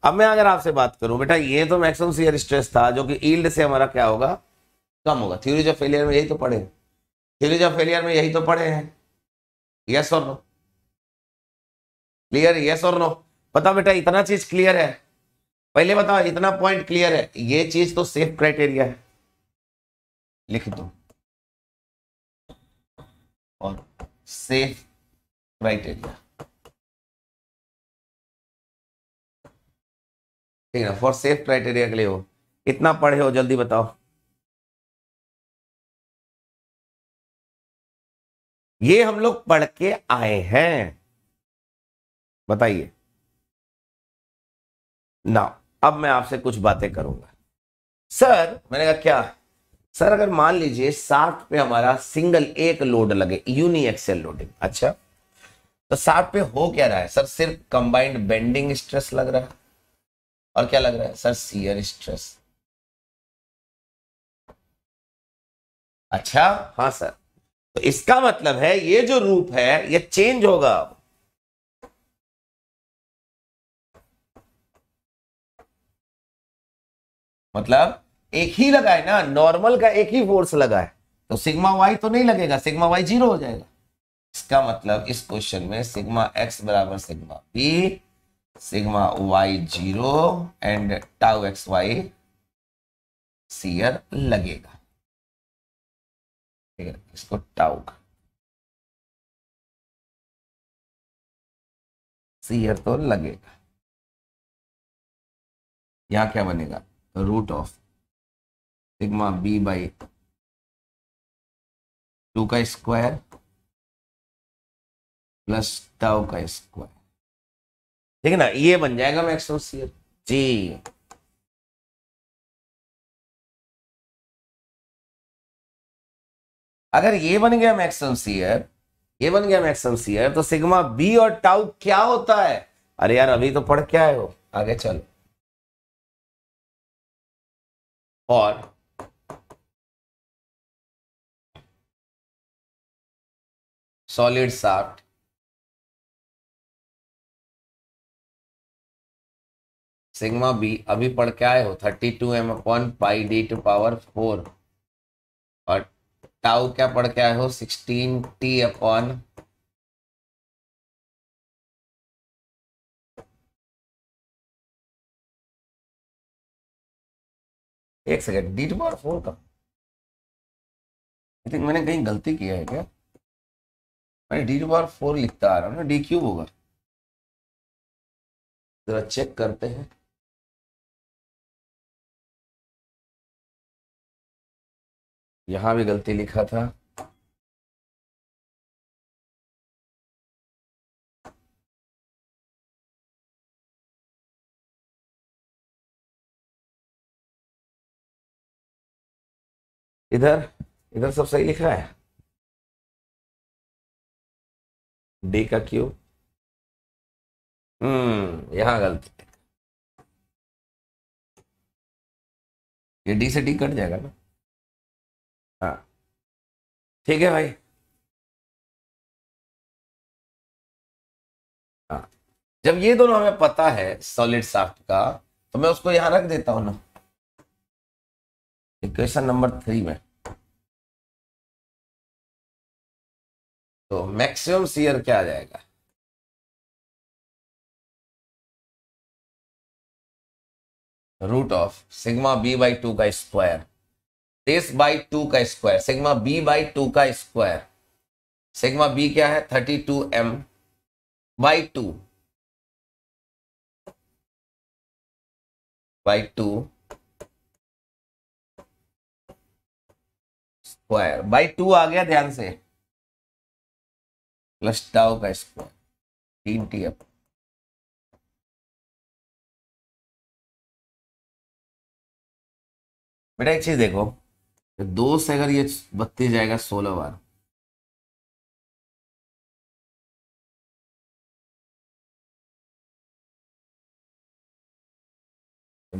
अब मैं अगर आपसे बात करूं बेटा ये तो मैक्सिमम सीयर स्ट्रेस था जो कि ईल्ड से हमारा क्या होगा कम होगा थ्योरीज ऑफ फेलियर में यही तो पढ़े थ्योरीज ऑफ फेलियर में यही तो पढ़े हैं यस और नो क्लियर यस और नो पता बेटा इतना चीज क्लियर है पहले बताओ इतना पॉइंट क्लियर है ये चीज तो सेफ क्राइटेरिया है लिख दो और सेफ क्राइटेरिया ठीक है फॉर सेफ क्राइटेरिया के लिए हो इतना पढ़े हो जल्दी बताओ ये हम लोग पढ़ के आए हैं बताइए ना अब मैं आपसे कुछ बातें करूंगा सर मैंने कहा क्या सर अगर मान लीजिए साठ पे हमारा सिंगल एक लोड लगे यूनी एक्सेल लोडिंग अच्छा तो साठ पे हो क्या रहा है सर सिर्फ कंबाइंड बेंडिंग स्ट्रेस लग रहा है और क्या लग रहा है सर सीयर स्ट्रेस अच्छा हाँ सर तो इसका मतलब है ये जो रूप है ये चेंज होगा मतलब एक ही लगा है ना नॉर्मल का एक ही फोर्स लगा है तो सिग्मा वाई तो नहीं लगेगा सिग्मा वाई जीरो हो जाएगा इसका मतलब इस क्वेश्चन में सिग्मा एक्स बराबर sigma P sigma Y zero and tau X Y shear लगेगा इसको टाउ का सीयर तो लगेगा यहां क्या बनेगा root of sigma B by two का स्क्वायर प्लस टाउ का स्क्वायर ठीक है ना ये बन जाएगा मैक्सिमम जी अगर ये बन गया मैक्सम सीयर ये बन गया मैक्सिमम सीयर तो सिग्मा बी और टाउ क्या होता है अरे यार अभी तो पढ़ क्या है वो आगे चलो और सॉलिड साफ्ट सिग्मा बी अभी पढ़ के आए हो thirty two M upon pi D to power four और टाउ क्या पढ़ के आए हो सिक्सटीन टी अपॉन एक सेकेंड डीट बार फोर का आई थिंक मैंने कहीं गलती किया है क्या मैं डी बार फोर लिखता आ रहा हूँ ना डी क्यूब होगा जरा चेक करते हैं यहां भी गलती लिखा था इधर इधर सब सही लिख रहा है डी का क्यू हम्म यहां गलती ये डी से डी कट जाएगा ना हाँ ठीक है भाई हाँ जब ये दोनों हमें पता है सॉलिड साफ्ट का तो मैं उसको यहां रख देता हूं ना इक्वेशन नंबर थ्री में तो मैक्सिमम सीयर क्या आ जाएगा root of sigma B by two का स्क्वायर दिस बाई टू का square sigma B by two का स्क्वायर सिग्मा बी क्या है thirty two M by two by two square by two आ गया ध्यान से प्लस टाओ का स्क्वायर तीन टी अप बेटा एक चीज देखो दो से अगर ये बत्तीस जाएगा सोलह बार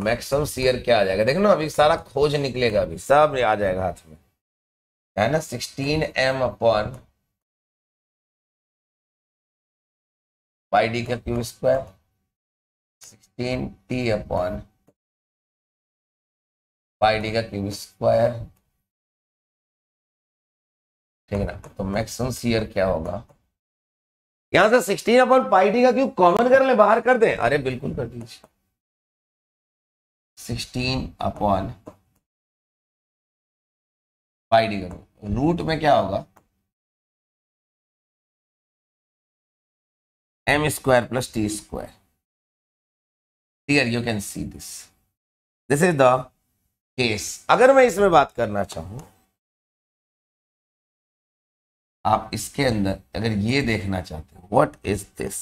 मैक्सिमम सीयर क्या आ जाएगा देखो ना अभी सारा खोज निकलेगा अभी सब आ जाएगा हाथ में है ना sixteen M upon pi D का cube square sixteen T upon pi D का क्यू स्क्वायर ठीक है ना तो मैक्सिमम सीयर क्या होगा यहां से सिक्सटीन अपॉन पाई डी का क्यूब कॉमन कर ले बाहर कर दें अरे बिल्कुल कर दीजिए सिक्सटीन अपॉन पाई डी करो तो रूट में क्या होगा M square plus T square clear you can see this this is the case अगर मैं इसमें बात करना चाहूं आप इसके अंदर अगर ये देखना चाहते हो what is this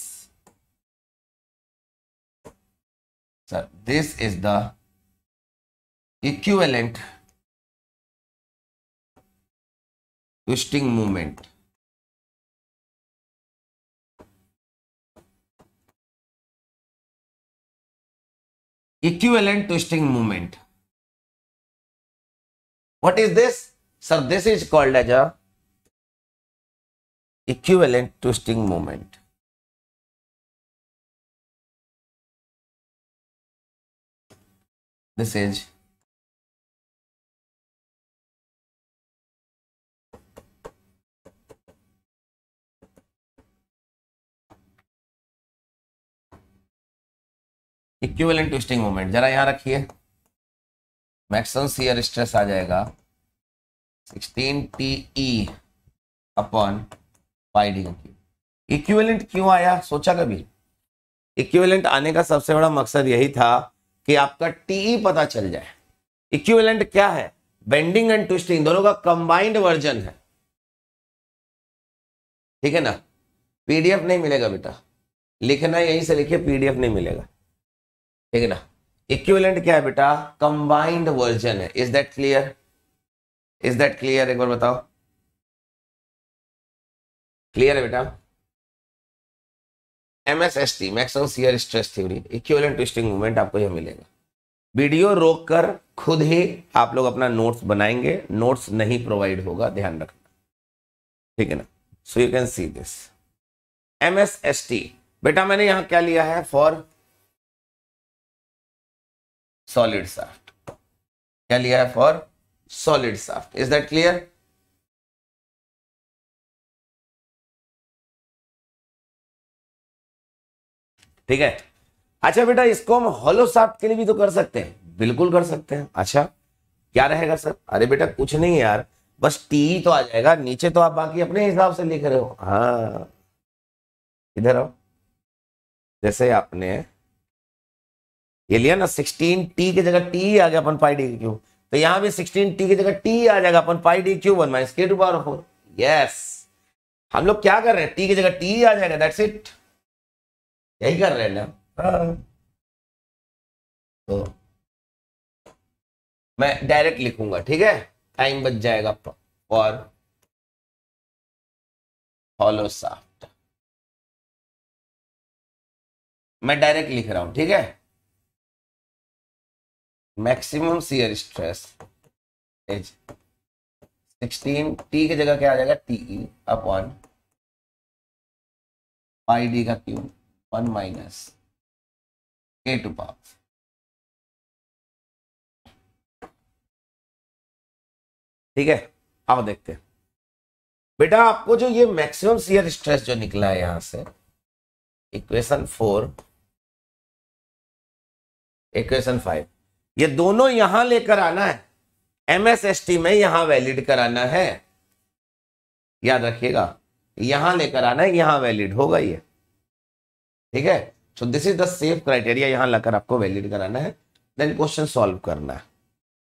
sir this is the equivalent twisting movement. Equivalent twisting movement. What is this? sir? this is called as a equivalent twisting moment. This is equivalent twisting moment जरा यहां रखिए मैक्सिमम सीयर स्ट्रेस आ जाएगा sixteen T E upon pi D cube equivalent क्यों आया सोचा कभी इक्विवेलेंट आने का सबसे बड़ा मकसद यही था कि आपका टीई e पता चल जाए इक्वेलेंट क्या है बेंडिंग एंड ट्विस्टिंग दोनों का कंबाइंड वर्जन है ठीक है ना पीडीएफ नहीं मिलेगा बेटा लिखना यहीं से लिखिए पीडीएफ नहीं मिलेगा ठीक है ना इक्विवेलेंट क्या है बेटा कंबाइंड वर्जन है is that clear is that clear एक बार बताओ क्लियर है बेटा M S S T maximum shear stress theory equivalent twisting movement आपको यह मिलेगा वीडियो रोक कर खुद ही आप लोग अपना नोट्स बनाएंगे नोट्स नहीं प्रोवाइड होगा ध्यान रखना ठीक है ना so you can see this M S S T बेटा मैंने यहां क्या लिया है फॉर सॉलिड साफ्ट क्या लिया है for solid shaft is that clear ठीक है अच्छा बेटा इसको हम हॉलो साफ्ट के लिए भी तो कर सकते हैं बिल्कुल कर सकते हैं अच्छा क्या रहेगा सर अरे बेटा कुछ नहीं यार बस टी तो आ जाएगा नीचे तो आप बाकी अपने हिसाब से लिख रहे हो हाँ इधर आओ जैसे आपने ये लिया ना सिक्सटीन टी की जगह टी आ गया अपन पाई डी क्यूब तो यहां भी सिक्सटीन टी की जगह टी आ जाएगा upon pi D cube one minus K to power four yes हम लोग क्या कर रहे हैं टी की जगह टी आ जाएगा दैट्स इट यही कर रहे हैं ना हाँ। तो मैं डायरेक्ट लिखूंगा ठीक है टाइम बच जाएगा और साफ्ट मैं डायरेक्ट लिख रहा हूं ठीक है maximum shear stress is 16 T की जगह क्या आ जाएगा T E upon pi D का cube one minus K to power ठीक है आओ देखते हैं बेटा आपको जो ये मैक्सिमम सीयर स्ट्रेस जो निकला है यहां से इक्वेशन फोर इक्वेशन फाइव ये दोनों यहां लेकर आना है एमएसएसटी में यहां वैलिड कराना है याद रखिएगा यहां लेकर आना है यहां वैलिड होगा ये ठीक है so this is the safe criteria यहां लाकर आपको वैलिड कराना है देन क्वेश्चन सॉल्व करना है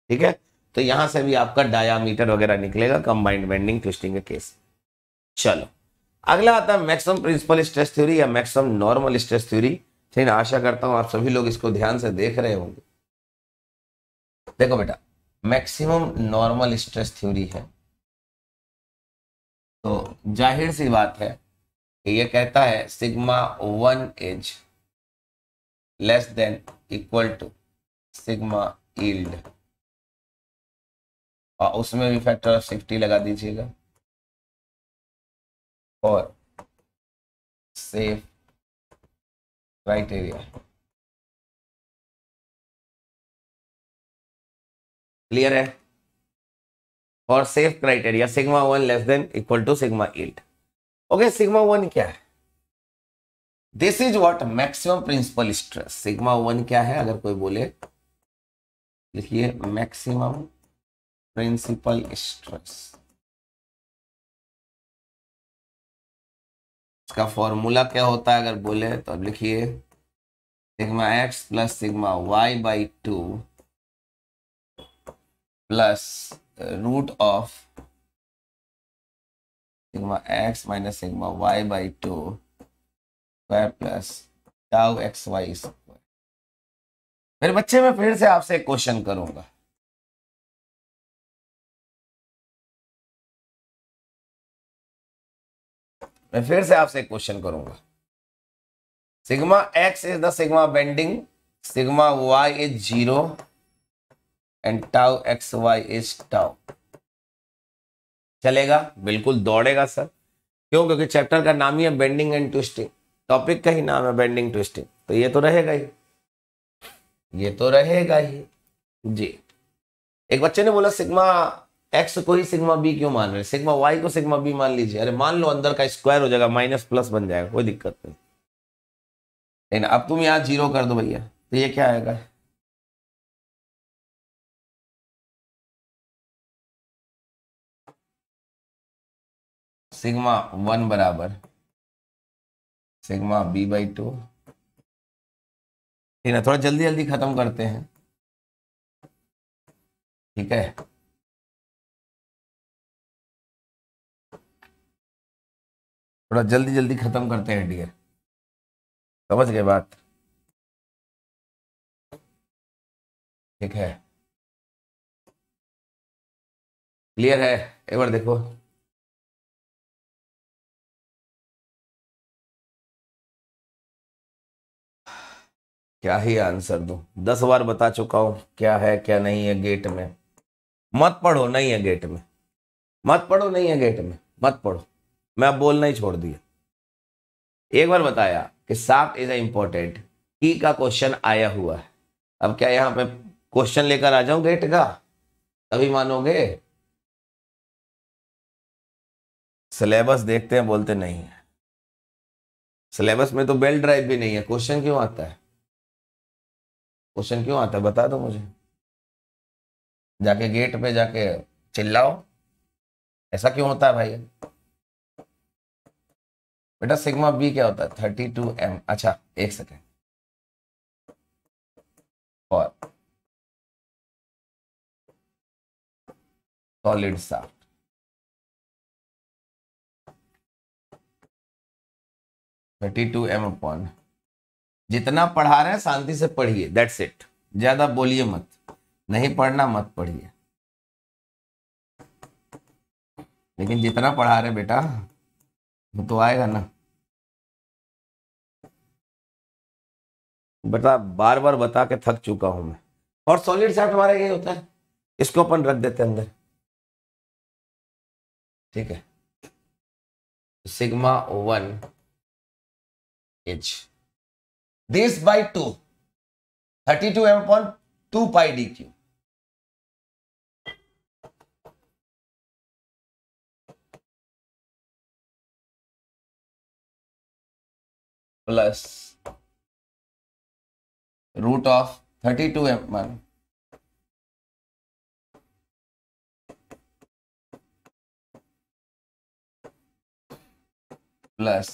ठीक है तो यहां से भी आपका डायामीटर वगैरह निकलेगा कंबाइंड बेंडिंग ट्विस्टिंग के केस चलो अगला आता है मैक्सिमम प्रिंसिपल स्ट्रेस थ्योरी या मैक्सिमम नॉर्मल स्ट्रेस थ्योरी आशा करता हूं आप सभी लोग इसको ध्यान से देख रहे होंगे देखो बेटा मैक्सिमम नॉर्मल स्ट्रेस थ्योरी है तो जाहिर सी बात है ये कहता है sigma one is less than equal to sigma yield और उसमें भी फैक्टर ऑफ सेफ्टी लगा दीजिएगा और सेफ क्राइटेरिया क्लियर है और safe criteria sigma one less than equal to sigma एट ओके सिग्मा वन क्या है this is what maximum principal stress sigma one क्या है अगर कोई बोले लिखिए मैक्सिमम प्रिंसिपल स्ट्रेस इसका फॉर्मूला क्या होता है अगर बोले तो लिखिए sigma X plus sigma Y by two root of sigma X minus sigma Y by two square plus tau X Y square मेरे बच्चे मैं फिर से आपसे एक क्वेश्चन करूंगा मैं फिर से आपसे एक क्वेश्चन करूंगा sigma X is the sigma bending sigma Y is zero and tau X Y is tau चलेगा बिल्कुल दौड़ेगा सर क्यों क्योंकि चैप्टर का नाम ही है बेंडिंग एंड ट्विस्टिंग टॉपिक का ही नाम है बेंडिंग ट्विस्टिंग तो ये तो रहेगा ही ये तो रहेगा ही जी एक बच्चे ने बोला सिग्मा एक्स को ही सिग्मा बी क्यों मान रहे सिग्मा वाई को सिग्मा बी मान लीजिए अरे मान लो अंदर का स्क्वायर हो जाएगा माइनस प्लस बन जाएगा कोई दिक्कत नहीं लेकिन अब तुम यहां जीरो कर दो भैया तो ये क्या आएगा सिग्मा वन बराबर सिग्मा बी बाई टू ठीक है थोड़ा जल्दी जल्दी खत्म करते हैं ठीक है थोड़ा जल्दी जल्दी खत्म करते हैं डियर समझ गए बात ठीक है क्लियर है एक बार देखो क्या ही आंसर दू दस बार बता चुका हूं क्या है क्या नहीं है गेट में मत पढ़ो नहीं है गेट में मत पढ़ो नहीं है गेट में मत पढ़ो मैं अब बोलना ही छोड़ दिया एक बार बताया कि साफ इज इंपॉर्टेंट की का क्वेश्चन आया हुआ है अब क्या यहां पे क्वेश्चन लेकर आ जाऊं गेट का तभी मानोगे सिलेबस देखते हैं बोलते नहीं है सिलेबस में तो बेल ड्राइव भी नहीं है क्वेश्चन क्यों आता है क्वेश्चन क्यों आता है बता दो मुझे जाके गेट पे जाके चिल्लाओ ऐसा क्यों होता है भाई बेटा सिग्मा बी क्या होता है थर्टी टू एम अच्छा एक सेकेंड और सॉलिड साफ थर्टी टू एम अपॉन जितना पढ़ा रहे हैं शांति से पढ़िए दैट्स इट ज्यादा बोलिए मत नहीं पढ़ना मत पढ़िए लेकिन जितना पढ़ा रहे बेटा वो तो आएगा ना बता बार बार बता के थक चुका हूं मैं और सॉलिड सेट हमारा यही होता है इसको अपन रख देते हैं अंदर ठीक है sigma one H this by two thirty two M upon two pi D cube plus root of thirty two M one plus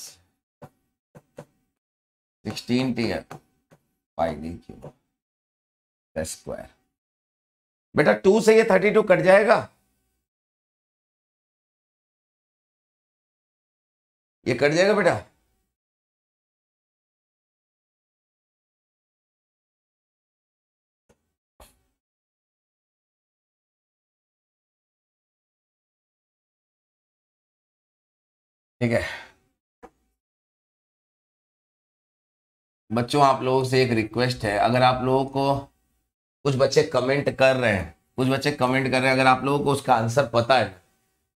16 है पाई डी क्यू स्क्वायर बेटा टू से ये थर्टी टू कट जाएगा ये कट जाएगा बेटा ठीक है बच्चों आप लोगों से एक रिक्वेस्ट है अगर आप लोगों को कुछ बच्चे कमेंट कर रहे हैं कुछ बच्चे कमेंट कर रहे हैं अगर आप लोगों को उसका आंसर पता है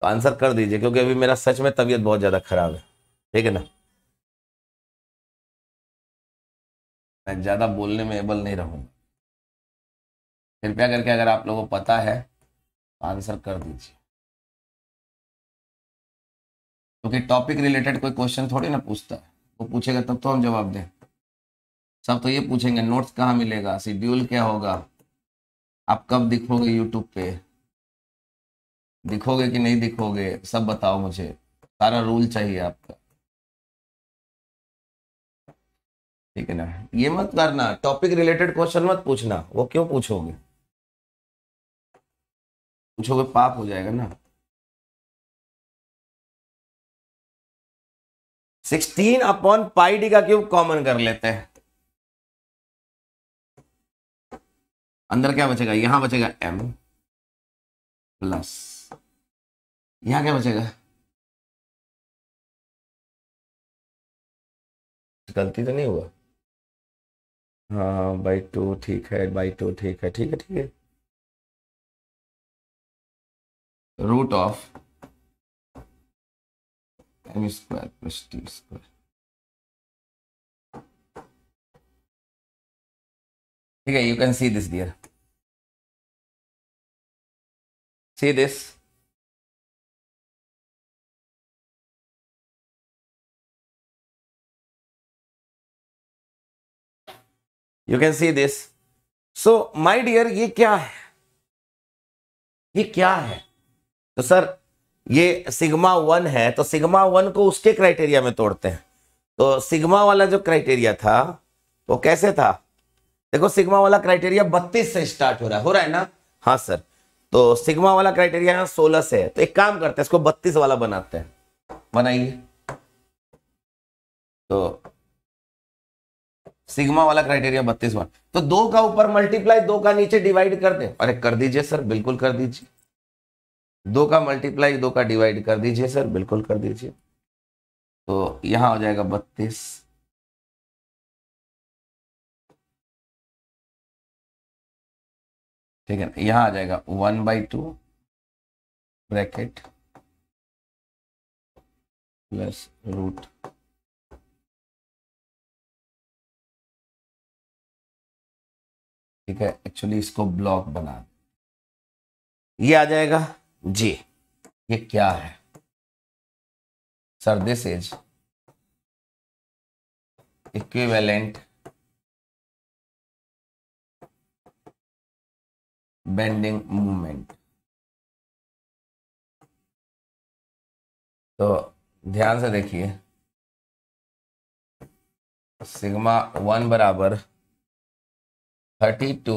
तो आंसर कर दीजिए क्योंकि अभी मेरा सच में तबीयत बहुत ज़्यादा खराब है ठीक है ना मैं ज़्यादा बोलने में एबल नहीं रहूंगा कृपया करके अगर आप लोगों को पता है तो आंसर कर दीजिए क्योंकि तो टॉपिक रिलेटेड कोई क्वेश्चन थोड़ी ना पूछता है वो पूछेगा तब तो हम जवाब दें सब तो ये पूछेंगे नोट्स कहाँ मिलेगा शेड्यूल क्या होगा आप कब दिखोगे यूट्यूब पे दिखोगे कि नहीं दिखोगे सब बताओ मुझे सारा रूल चाहिए आपका ठीक है ना ये मत करना टॉपिक रिलेटेड क्वेश्चन मत पूछना वो क्यों पूछोगे पूछोगे पाप हो जाएगा ना सिक्सटीन अपॉन पाई डी का क्यूब कॉमन कर लेते हैं अंदर क्या बचेगा यहां बचेगा एम प्लस यहां क्या बचेगा गलती तो नहीं हुआ हाँ बाई टू ठीक है बाई टू ठीक है ठीक है ठीक है root of M square plus T square ठीक है you can see this dear see this you can see this so my dear ये क्या है ये क्या है तो सर ये सिग्मा वन है तो सिग्मा वन को उसके क्राइटेरिया में तोड़ते हैं तो सिग्मा वाला जो क्राइटेरिया था वो कैसे था देखो सिग्मा वाला क्राइटेरिया बत्तीस से स्टार्ट हो रहा है हो रहा है ना हाँ सर तो सिग्मा वाला क्राइटेरिया यहाँ सोलह से है तो एक काम करते हैं इसको बत्तीस वाला बनाते हैं बनाइए तो सिग्मा वाला क्राइटेरिया बत्तीस वाला तो दो का ऊपर मल्टीप्लाई दो का नीचे डिवाइड कर दे अरे कर दीजिए सर बिल्कुल कर दीजिए दो का मल्टीप्लाई दो का डिवाइड कर दीजिए सर बिल्कुल कर दीजिए तो यहां हो जाएगा बत्तीस ठीक है ना यहाँ आ जाएगा one by two bracket plus root ठीक है एक्चुअली इसको ब्लॉक बना ये आ जाएगा जे ये क्या है sir this is equivalent bending movement तो ध्यान से देखिए सिग्मा वन बराबर thirty two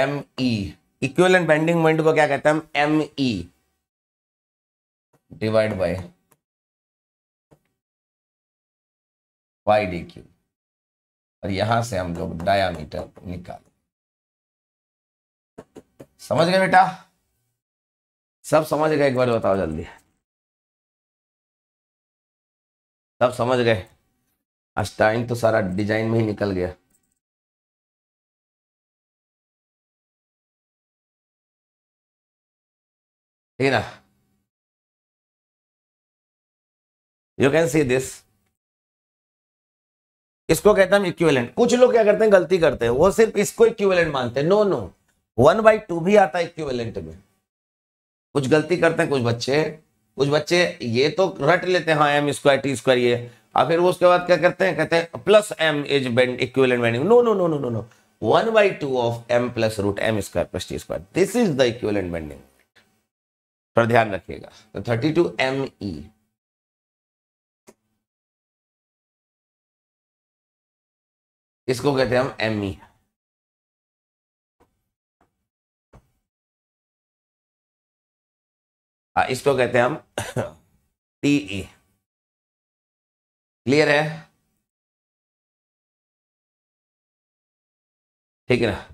M E and bending moment को क्या कहते हैं हम M E divide by Y D cube और यहां से हम लोग डायामीटर निकाल समझ गए बेटा सब समझ गए एक बार बताओ जल्दी सब समझ गए अस्टाइन तो सारा डिजाइन में ही निकल गया ठीक है ना यू कैन सी दिस इसको कहते हैं हम इक्विवेलेंट कुछ लोग क्या करते हैं गलती करते हैं वो सिर्फ इसको इक्विवेलेंट मानते हैं no no one by two भी आता है इक्विवेलेंट में कुछ गलती करते हैं कुछ बच्चे कुछ बच्चे ये तो रट लेते हैं हाँ एम स्क्वायर टी स्क्वायर ये और फिर उसके बाद क्या करते हैं कहते हैं plus M is bend equivalent bending no no no no no no one by two of M plus root M square plus T square this is the equivalent bending पर ध्यान रखिएगा तो थर्टी टू एम ई इसको कहते हैं हम एम ई इसको कहते हैं हम टीई क्लियर e. है ठीक है ना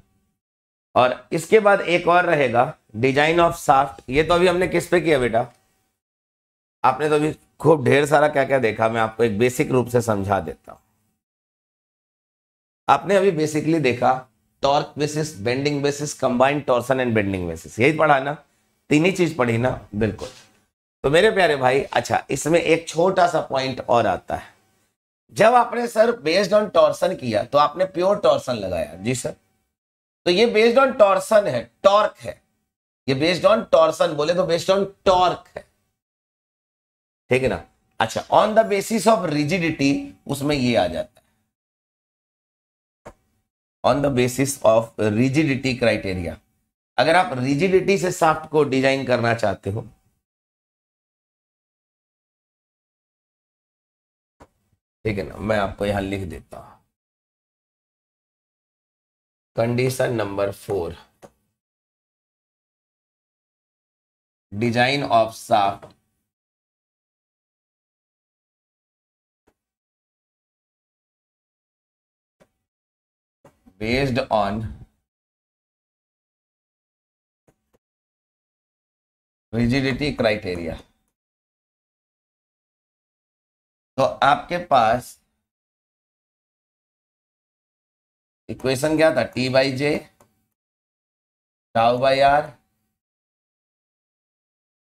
और इसके बाद एक और रहेगा डिजाइन ऑफ साफ्ट ये तो अभी हमने किस पे किया बेटा आपने तो अभी खूब ढेर सारा क्या क्या देखा मैं आपको एक बेसिक रूप से समझा देता हूं आपने अभी बेसिकली देखा torque basis bending basis combined torsion and bending basis यही पढ़ा ना तीन ही चीज पढ़ी ना बिल्कुल तो मेरे प्यारे भाई अच्छा इसमें एक छोटा सा पॉइंट और आता है जब आपने सर बेस्ड ऑन टॉर्सन किया तो आपने प्योर टॉर्सन लगाया जी सर तो ये बेस्ड ऑन टॉर्सन है टॉर्क है ये बेस्ड ऑन टॉर्सन बोले तो बेस्ड ऑन टॉर्क है ठीक है ना अच्छा on the basis of rigidity उसमें ये आ जाता है on the basis of rigidity criteria अगर आप रिजिडिटी से साफ्ट को डिजाइन करना चाहते हो ठीक है ना मैं आपको यहां लिख देता हूं condition number four design of shaft based on rigidity criteria तो आपके पास इक्वेशन क्या था T by J tau by R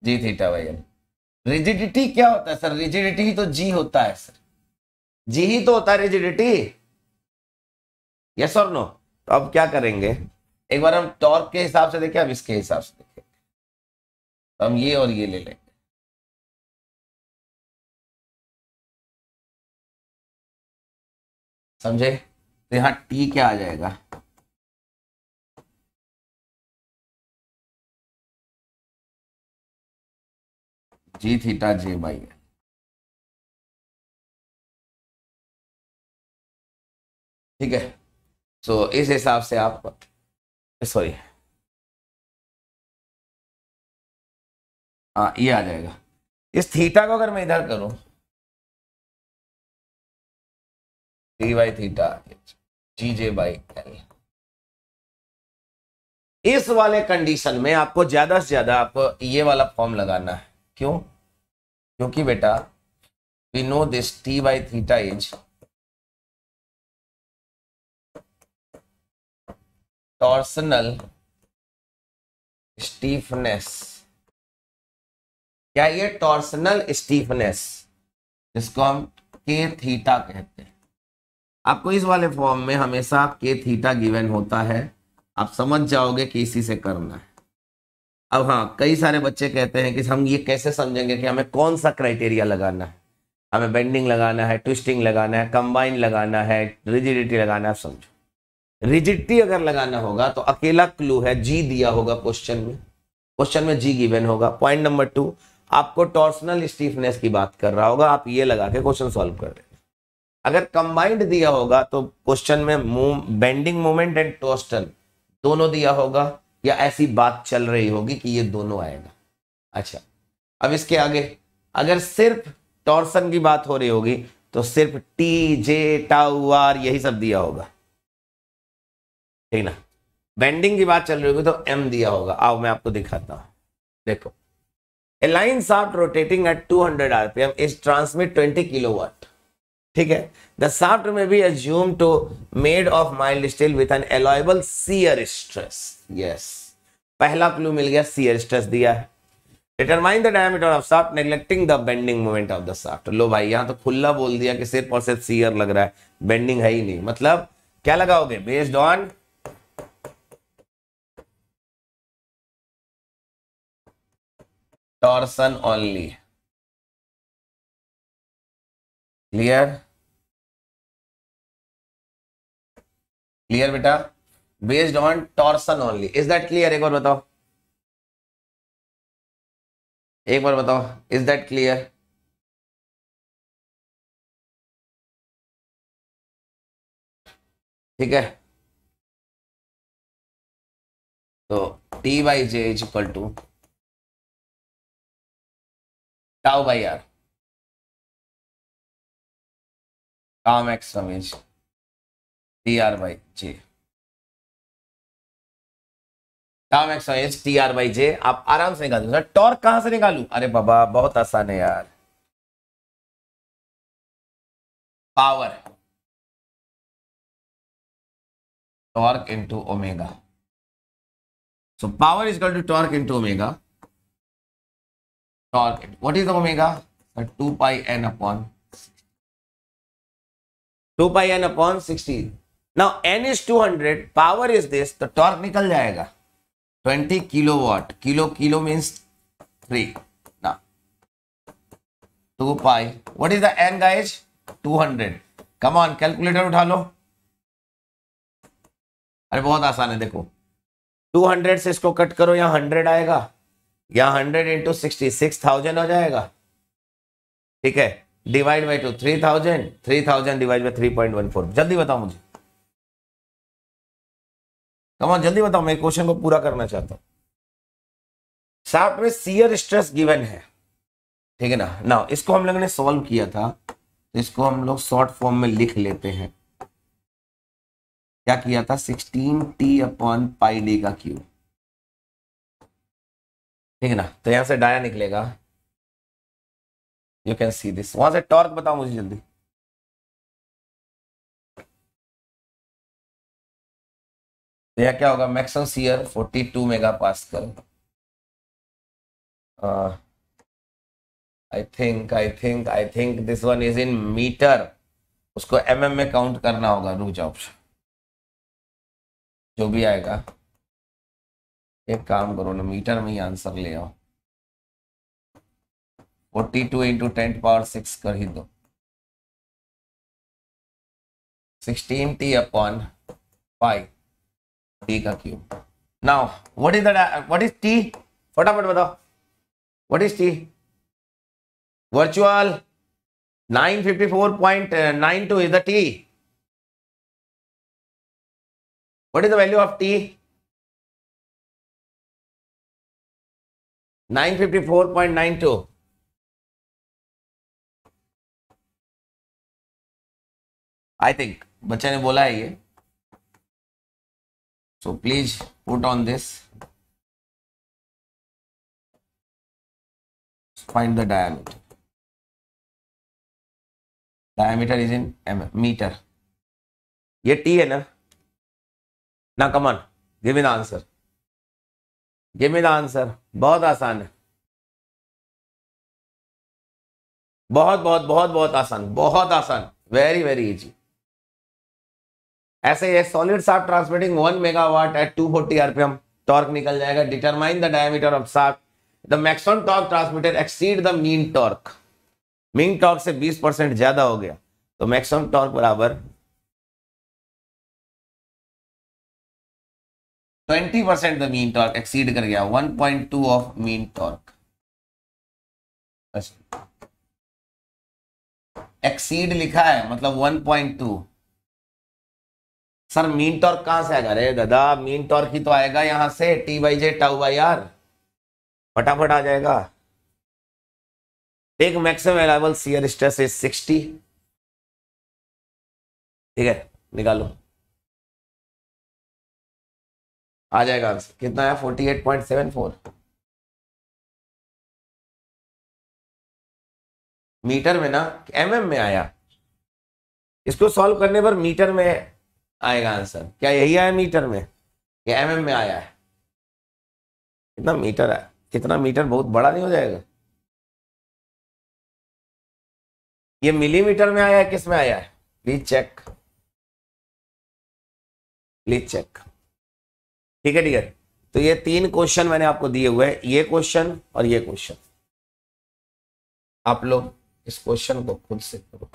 G theta by L rigidity क्या होता है सर रिजिडिटी ही तो जी होता है सर जी ही तो होता है रिजिडिटी यस और नो तो अब क्या करेंगे एक बार हम टॉर्क के हिसाब से देखें अब इसके हिसाब से देखें हम ये और ये ले लेंगे समझे तो यहां टी क्या आ जाएगा जी थीटा जे बाई ठीक है सो so, इस हिसाब से आप सॉरी आ, हाँ, ये आ जाएगा इस थीटा को अगर मैं इधर करूं D Y theta G J by L इस वाले कंडीशन में आपको ज्यादा से ज्यादा आपको ये वाला फॉर्म लगाना है क्यों क्योंकि बेटा we know this T by theta is torsional stiffness क्या ये टॉर्सनल स्टीफनेस जिसको हम के थीटा कहते हैं आपको इस वाले फॉर्म में हमेशा के थीटा गिवन होता है आप समझ जाओगे कि इसी से करना है अब हाँ कई सारे बच्चे कहते हैं कि हम ये कैसे समझेंगे कि हमें कौन सा क्राइटेरिया लगाना है हमें बेंडिंग लगाना है ट्विस्टिंग लगाना है कंबाइन लगाना है रिजिडिटी लगाना है समझो रिजिडिटी अगर लगाना होगा तो अकेला क्लू है जी दिया होगा क्वेश्चन में क्वेश्चन में जी गिवन होगा पॉइंट नंबर टू आपको टॉर्सनल स्टीफनेस की बात कर रहा होगा आप ये लगा के क्वेश्चन सॉल्व कर रहे अगर कंबाइंड दिया होगा तो क्वेश्चन में move bending movement and torsion दोनों दिया होगा या ऐसी बात चल रही होगी कि ये दोनों आएगा अच्छा अब इसके आगे अगर सिर्फ टॉर्सन की बात हो रही होगी तो सिर्फ टी जे टाउ आर यही सब दिया होगा ठीक ना बेंडिंग की बात चल रही होगी तो एम दिया होगा आओ मैं आपको दिखाता हूं देखो A line shaft rotating at 200 RPM is transmit 20 kilowatt. ठीक है द साफ्ट में be assume to made of mild steel with an allowable shear stress yes पहला क्लू मिल गया सीयर स्ट्रेस दिया है determine the diameter of shaft neglecting the bending moment of the shaft लो भाई यहां तो खुला बोल दिया कि सिर्फ और सिर्फ सीयर लग रहा है बेंडिंग है ही नहीं मतलब क्या लगाओगे based on torsion only clear clear बेटा based on torsion only is that clear एक बार बताओ एक बार बताओ इज दैट क्लियर ठीक है तो T by J is equal to tau by R काम एक्स रमेश टी आर बाई जे काम एक्स रमेश टी आर बाई जे आप आराम से निकाल दो टॉर्क कहां से निकालू अरे बाबा बहुत आसान है यार power torque into omega so power is equal to torque into omega torque. What is the omega? The 2 pi n upon 60. 2 pi n upon 60. Now n is 200, power is this, the torque निकल जाएगा 20 kilowatt. Kilo kilo means 3. Now 2 pi. What is the n guys? 200. Come on, calculator उठा लो अरे बहुत आसान है देखो 200 से इसको कट करो यहाँ 100 आएगा या hundred into sixty six thousand हो जाएगा ठीक है divide by two three thousand three thousand divide by three point one four जल्दी बताओ मुझे कमान जल्दी बताओ मैं क्वेश्चन को पूरा करना चाहता हूं साफ में सीयर स्ट्रेस गिवन है ठीक है ना ना इसको हम लोगों ने सॉल्व किया था तो इसको हम लोग शॉर्ट फॉर्म में लिख लेते हैं क्या किया था sixteen T upon pi D का क्यूब ठीक है ना तो यहां से डाया निकलेगा यू कैन सी दिस वहां से टॉर्क बताओ मुझे जल्दी तो यह क्या होगा मैक्सिमम सीयर 42 मेगा पास कर I think I think I think this one is in metre उसको एम में काउंट करना होगा रुक जाओ जो भी आएगा एक काम करो ना मीटर में ही आंसर ले आओ forty two into ten power six कर ही दो sixteen T upon five T का cube now what is the what is T फटाफट बताओ what is T virtual nine nine fifty four point two is the T what is the value of T 954.92 I think बच्चे ने बोला है ये so please put on this find the diameter. Diameter is in mm, meter. ये t है ना? Now come on, give me the answer. Give me the answer बहुत आसान है बहुत बहुत बहुत बहुत आसान बहुत आसान वेरी वेरी इजी ऐसे solid shaft transmitting one megawatt at two forty RPM torque निकल जाएगा determine the diameter of shaft the maximum torque transmitter exceed the mean torque mean torque से 20 परसेंट ज्यादा हो गया तो मैक्सिमम टॉर्क बराबर twenty percent the mean torque exceed कर गया one point two of mean torque exceed लिखा है मतलब टू सर मीन टॉर्क कहां से आएगा अरे दादा मीन टॉर्क ही तो आएगा यहां से T by J tau by R फटाफट आ जाएगा एक maximum allowable shear stress is sixty ठीक है निकालो आ जाएगा आंसर कितना आया forty eight point seven four metre में ना एम एम में आया इसको सॉल्व करने पर मीटर में आएगा आंसर क्या यही आया मीटर में या एम mm में आया है कितना मीटर है कितना मीटर बहुत बड़ा नहीं हो जाएगा ये मिलीमीटर में आया है किस में आया है प्लीज चेक प्लीज चेक ठीक है ठीक है तो ये तीन क्वेश्चन मैंने आपको दिए हुए हैं ये क्वेश्चन और ये क्वेश्चन आप लोग इस क्वेश्चन को खुद से करो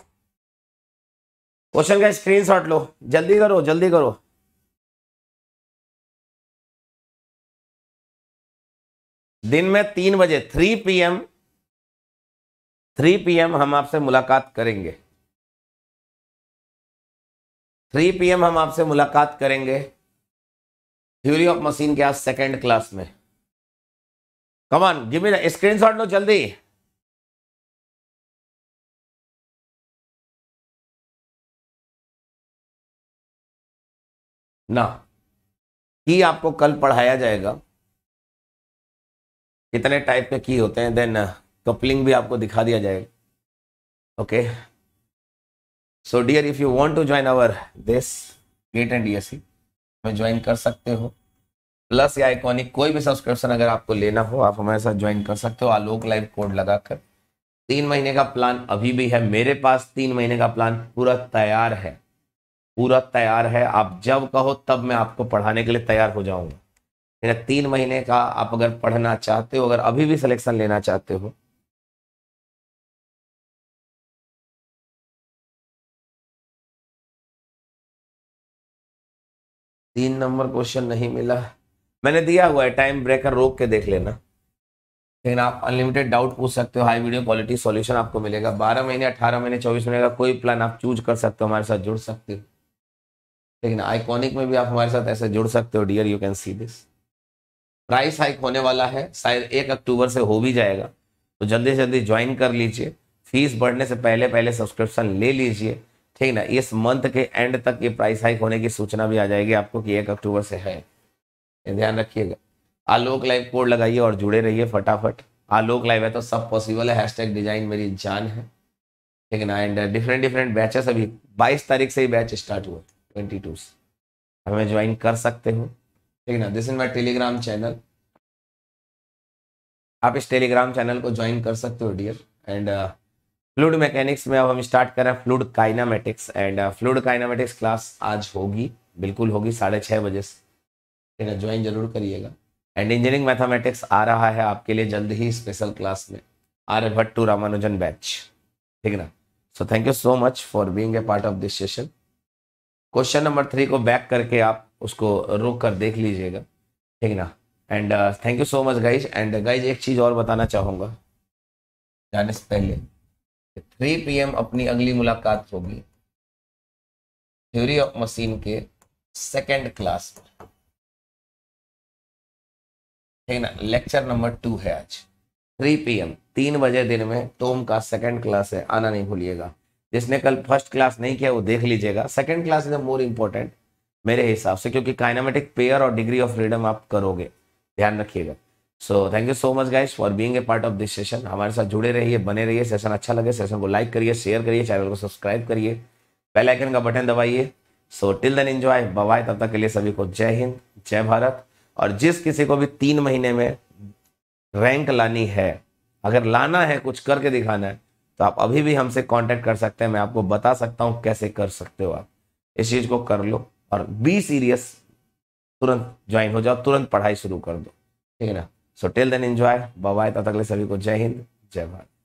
क्वेश्चन का स्क्रीनशॉट लो जल्दी करो जल्दी करो दिन में तीन बजे थ्री पीएम थ्री पीएम हम आपसे मुलाकात करेंगे थ्री पीएम हम आपसे मुलाकात करेंगे थ्योरी ऑफ मशीन के आज सेकेंड क्लास में come on give me the screenshot लो जल्दी ना की आपको कल पढ़ाया जाएगा कितने टाइप के की होते हैं देन कपलिंग uh, भी आपको दिखा दिया जाएगा okay so dear if you want to join our this gate and ESC में ज्वाइन कर सकते हो प्लस या आइकॉनिक कोई भी सब्सक्रिप्शन अगर आपको लेना हो आप हमारे साथ ज्वाइन कर सकते हो आलोक लाइव कोड लगाकर तीन महीने का प्लान अभी भी है मेरे पास तीन महीने का प्लान पूरा तैयार है पूरा तैयार है आप जब कहो तब मैं आपको पढ़ाने के लिए तैयार हो जाऊंगा मेरा तीन महीने का आप अगर पढ़ना चाहते हो अगर अभी भी सिलेक्शन लेना चाहते हो तीन नंबर क्वेश्चन नहीं मिला मैंने दिया हुआ है टाइम ब्रेकर रोक के देख लेना लेकिन आप अनलिमिटेड डाउट पूछ सकते हो हाई वीडियो क्वालिटी सॉल्यूशन आपको मिलेगा बारह महीने अठारह महीने चौबीस महीने का कोई प्लान आप चूज कर सकते हो हमारे साथ जुड़ सकते हो लेकिन आइकॉनिक में भी आप हमारे साथ ऐसे जुड़ सकते हो dear you can see this price hike होने वाला है शायद एक अक्टूबर से हो भी जाएगा तो जल्दी से जल्दी ज्वाइन कर लीजिए फीस बढ़ने से पहले पहले सब्सक्रिप्शन ले लीजिए ठीक ना इस मंथ के एंड तक ये प्राइस हाइक होने की सूचना भी आ जाएगी आपको कि एक अक्टूबर से है ध्यान रखिएगा आलोक लाइव कोड लगाइए और जुड़े रहिए फटाफट आलोक लाइव है तो सब पॉसिबल है हैशटैग डिजाइन मेरी जान है ठीक है ना एंड डिफरेंट डिफरेंट बैचेस अभी 22 तारीख से ही बैच स्टार्ट हुआ ट्वेंटी टू से हमें ज्वाइन कर सकते हो ठीक है ना this is my Telegram channel आप इस टेलीग्राम चैनल को ज्वाइन कर सकते हो डियर एंड फ्लूड मैकेनिक्स में अब हम स्टार्ट कर रहे हैं fluid kinematics and fluid kinematics class आज होगी बिल्कुल होगी साढ़े छः बजे से ज्वाइन जरूर करिएगा एंड इंजीनियरिंग मैथमेटिक्स आ रहा है आपके लिए जल्द ही स्पेशल क्लास में Aryabhata to Ramanujan batch ठीक ना so thank you so much for being a part of this session question number three को बैक करके आप उसको रोक कर देख लीजिएगा ठीक ना and thank you so much guys and guys एक चीज़ और बताना चाहूँगा जाने से पहले थ्री एम अपनी अगली मुलाकात होगी थ्योरी ऑफ मशीन के सेकेंड क्लास में है ना लेक्चर नंबर टू है आज थ्री पी एम तीन बजे दिन में टोम का सेकेंड क्लास है आना नहीं भूलिएगा जिसने कल फर्स्ट क्लास नहीं किया वो देख लीजिएगा second class is a more important मेरे हिसाब से क्योंकि काइनामेटिक पेयर और डिग्री ऑफ फ्रीडम आप करोगे ध्यान रखिएगा so thank you so much guys for being a part of this session हमारे साथ जुड़े रहिए बने रहिए सेशन अच्छा लगे सेशन को लाइक करिए शेयर करिए चैनल को सब्सक्राइब करिए बेल आइकन का बटन दबाइए so till then enjoy bye तब तक के लिए सभी को जय हिंद जय भारत और जिस किसी को भी तीन महीने में रैंक लानी है अगर लाना है कुछ करके दिखाना है तो आप अभी भी हमसे कांटेक्ट कर सकते हैं मैं आपको बता सकता हूं कैसे कर सकते हो आप इस चीज को कर लो और बी सीरियस तुरंत ज्वाइन हो जाओ तुरंत पढ़ाई शुरू कर दो ठीक है ना so till then enjoy bye तब तक सभी को जय हिंद जय भारत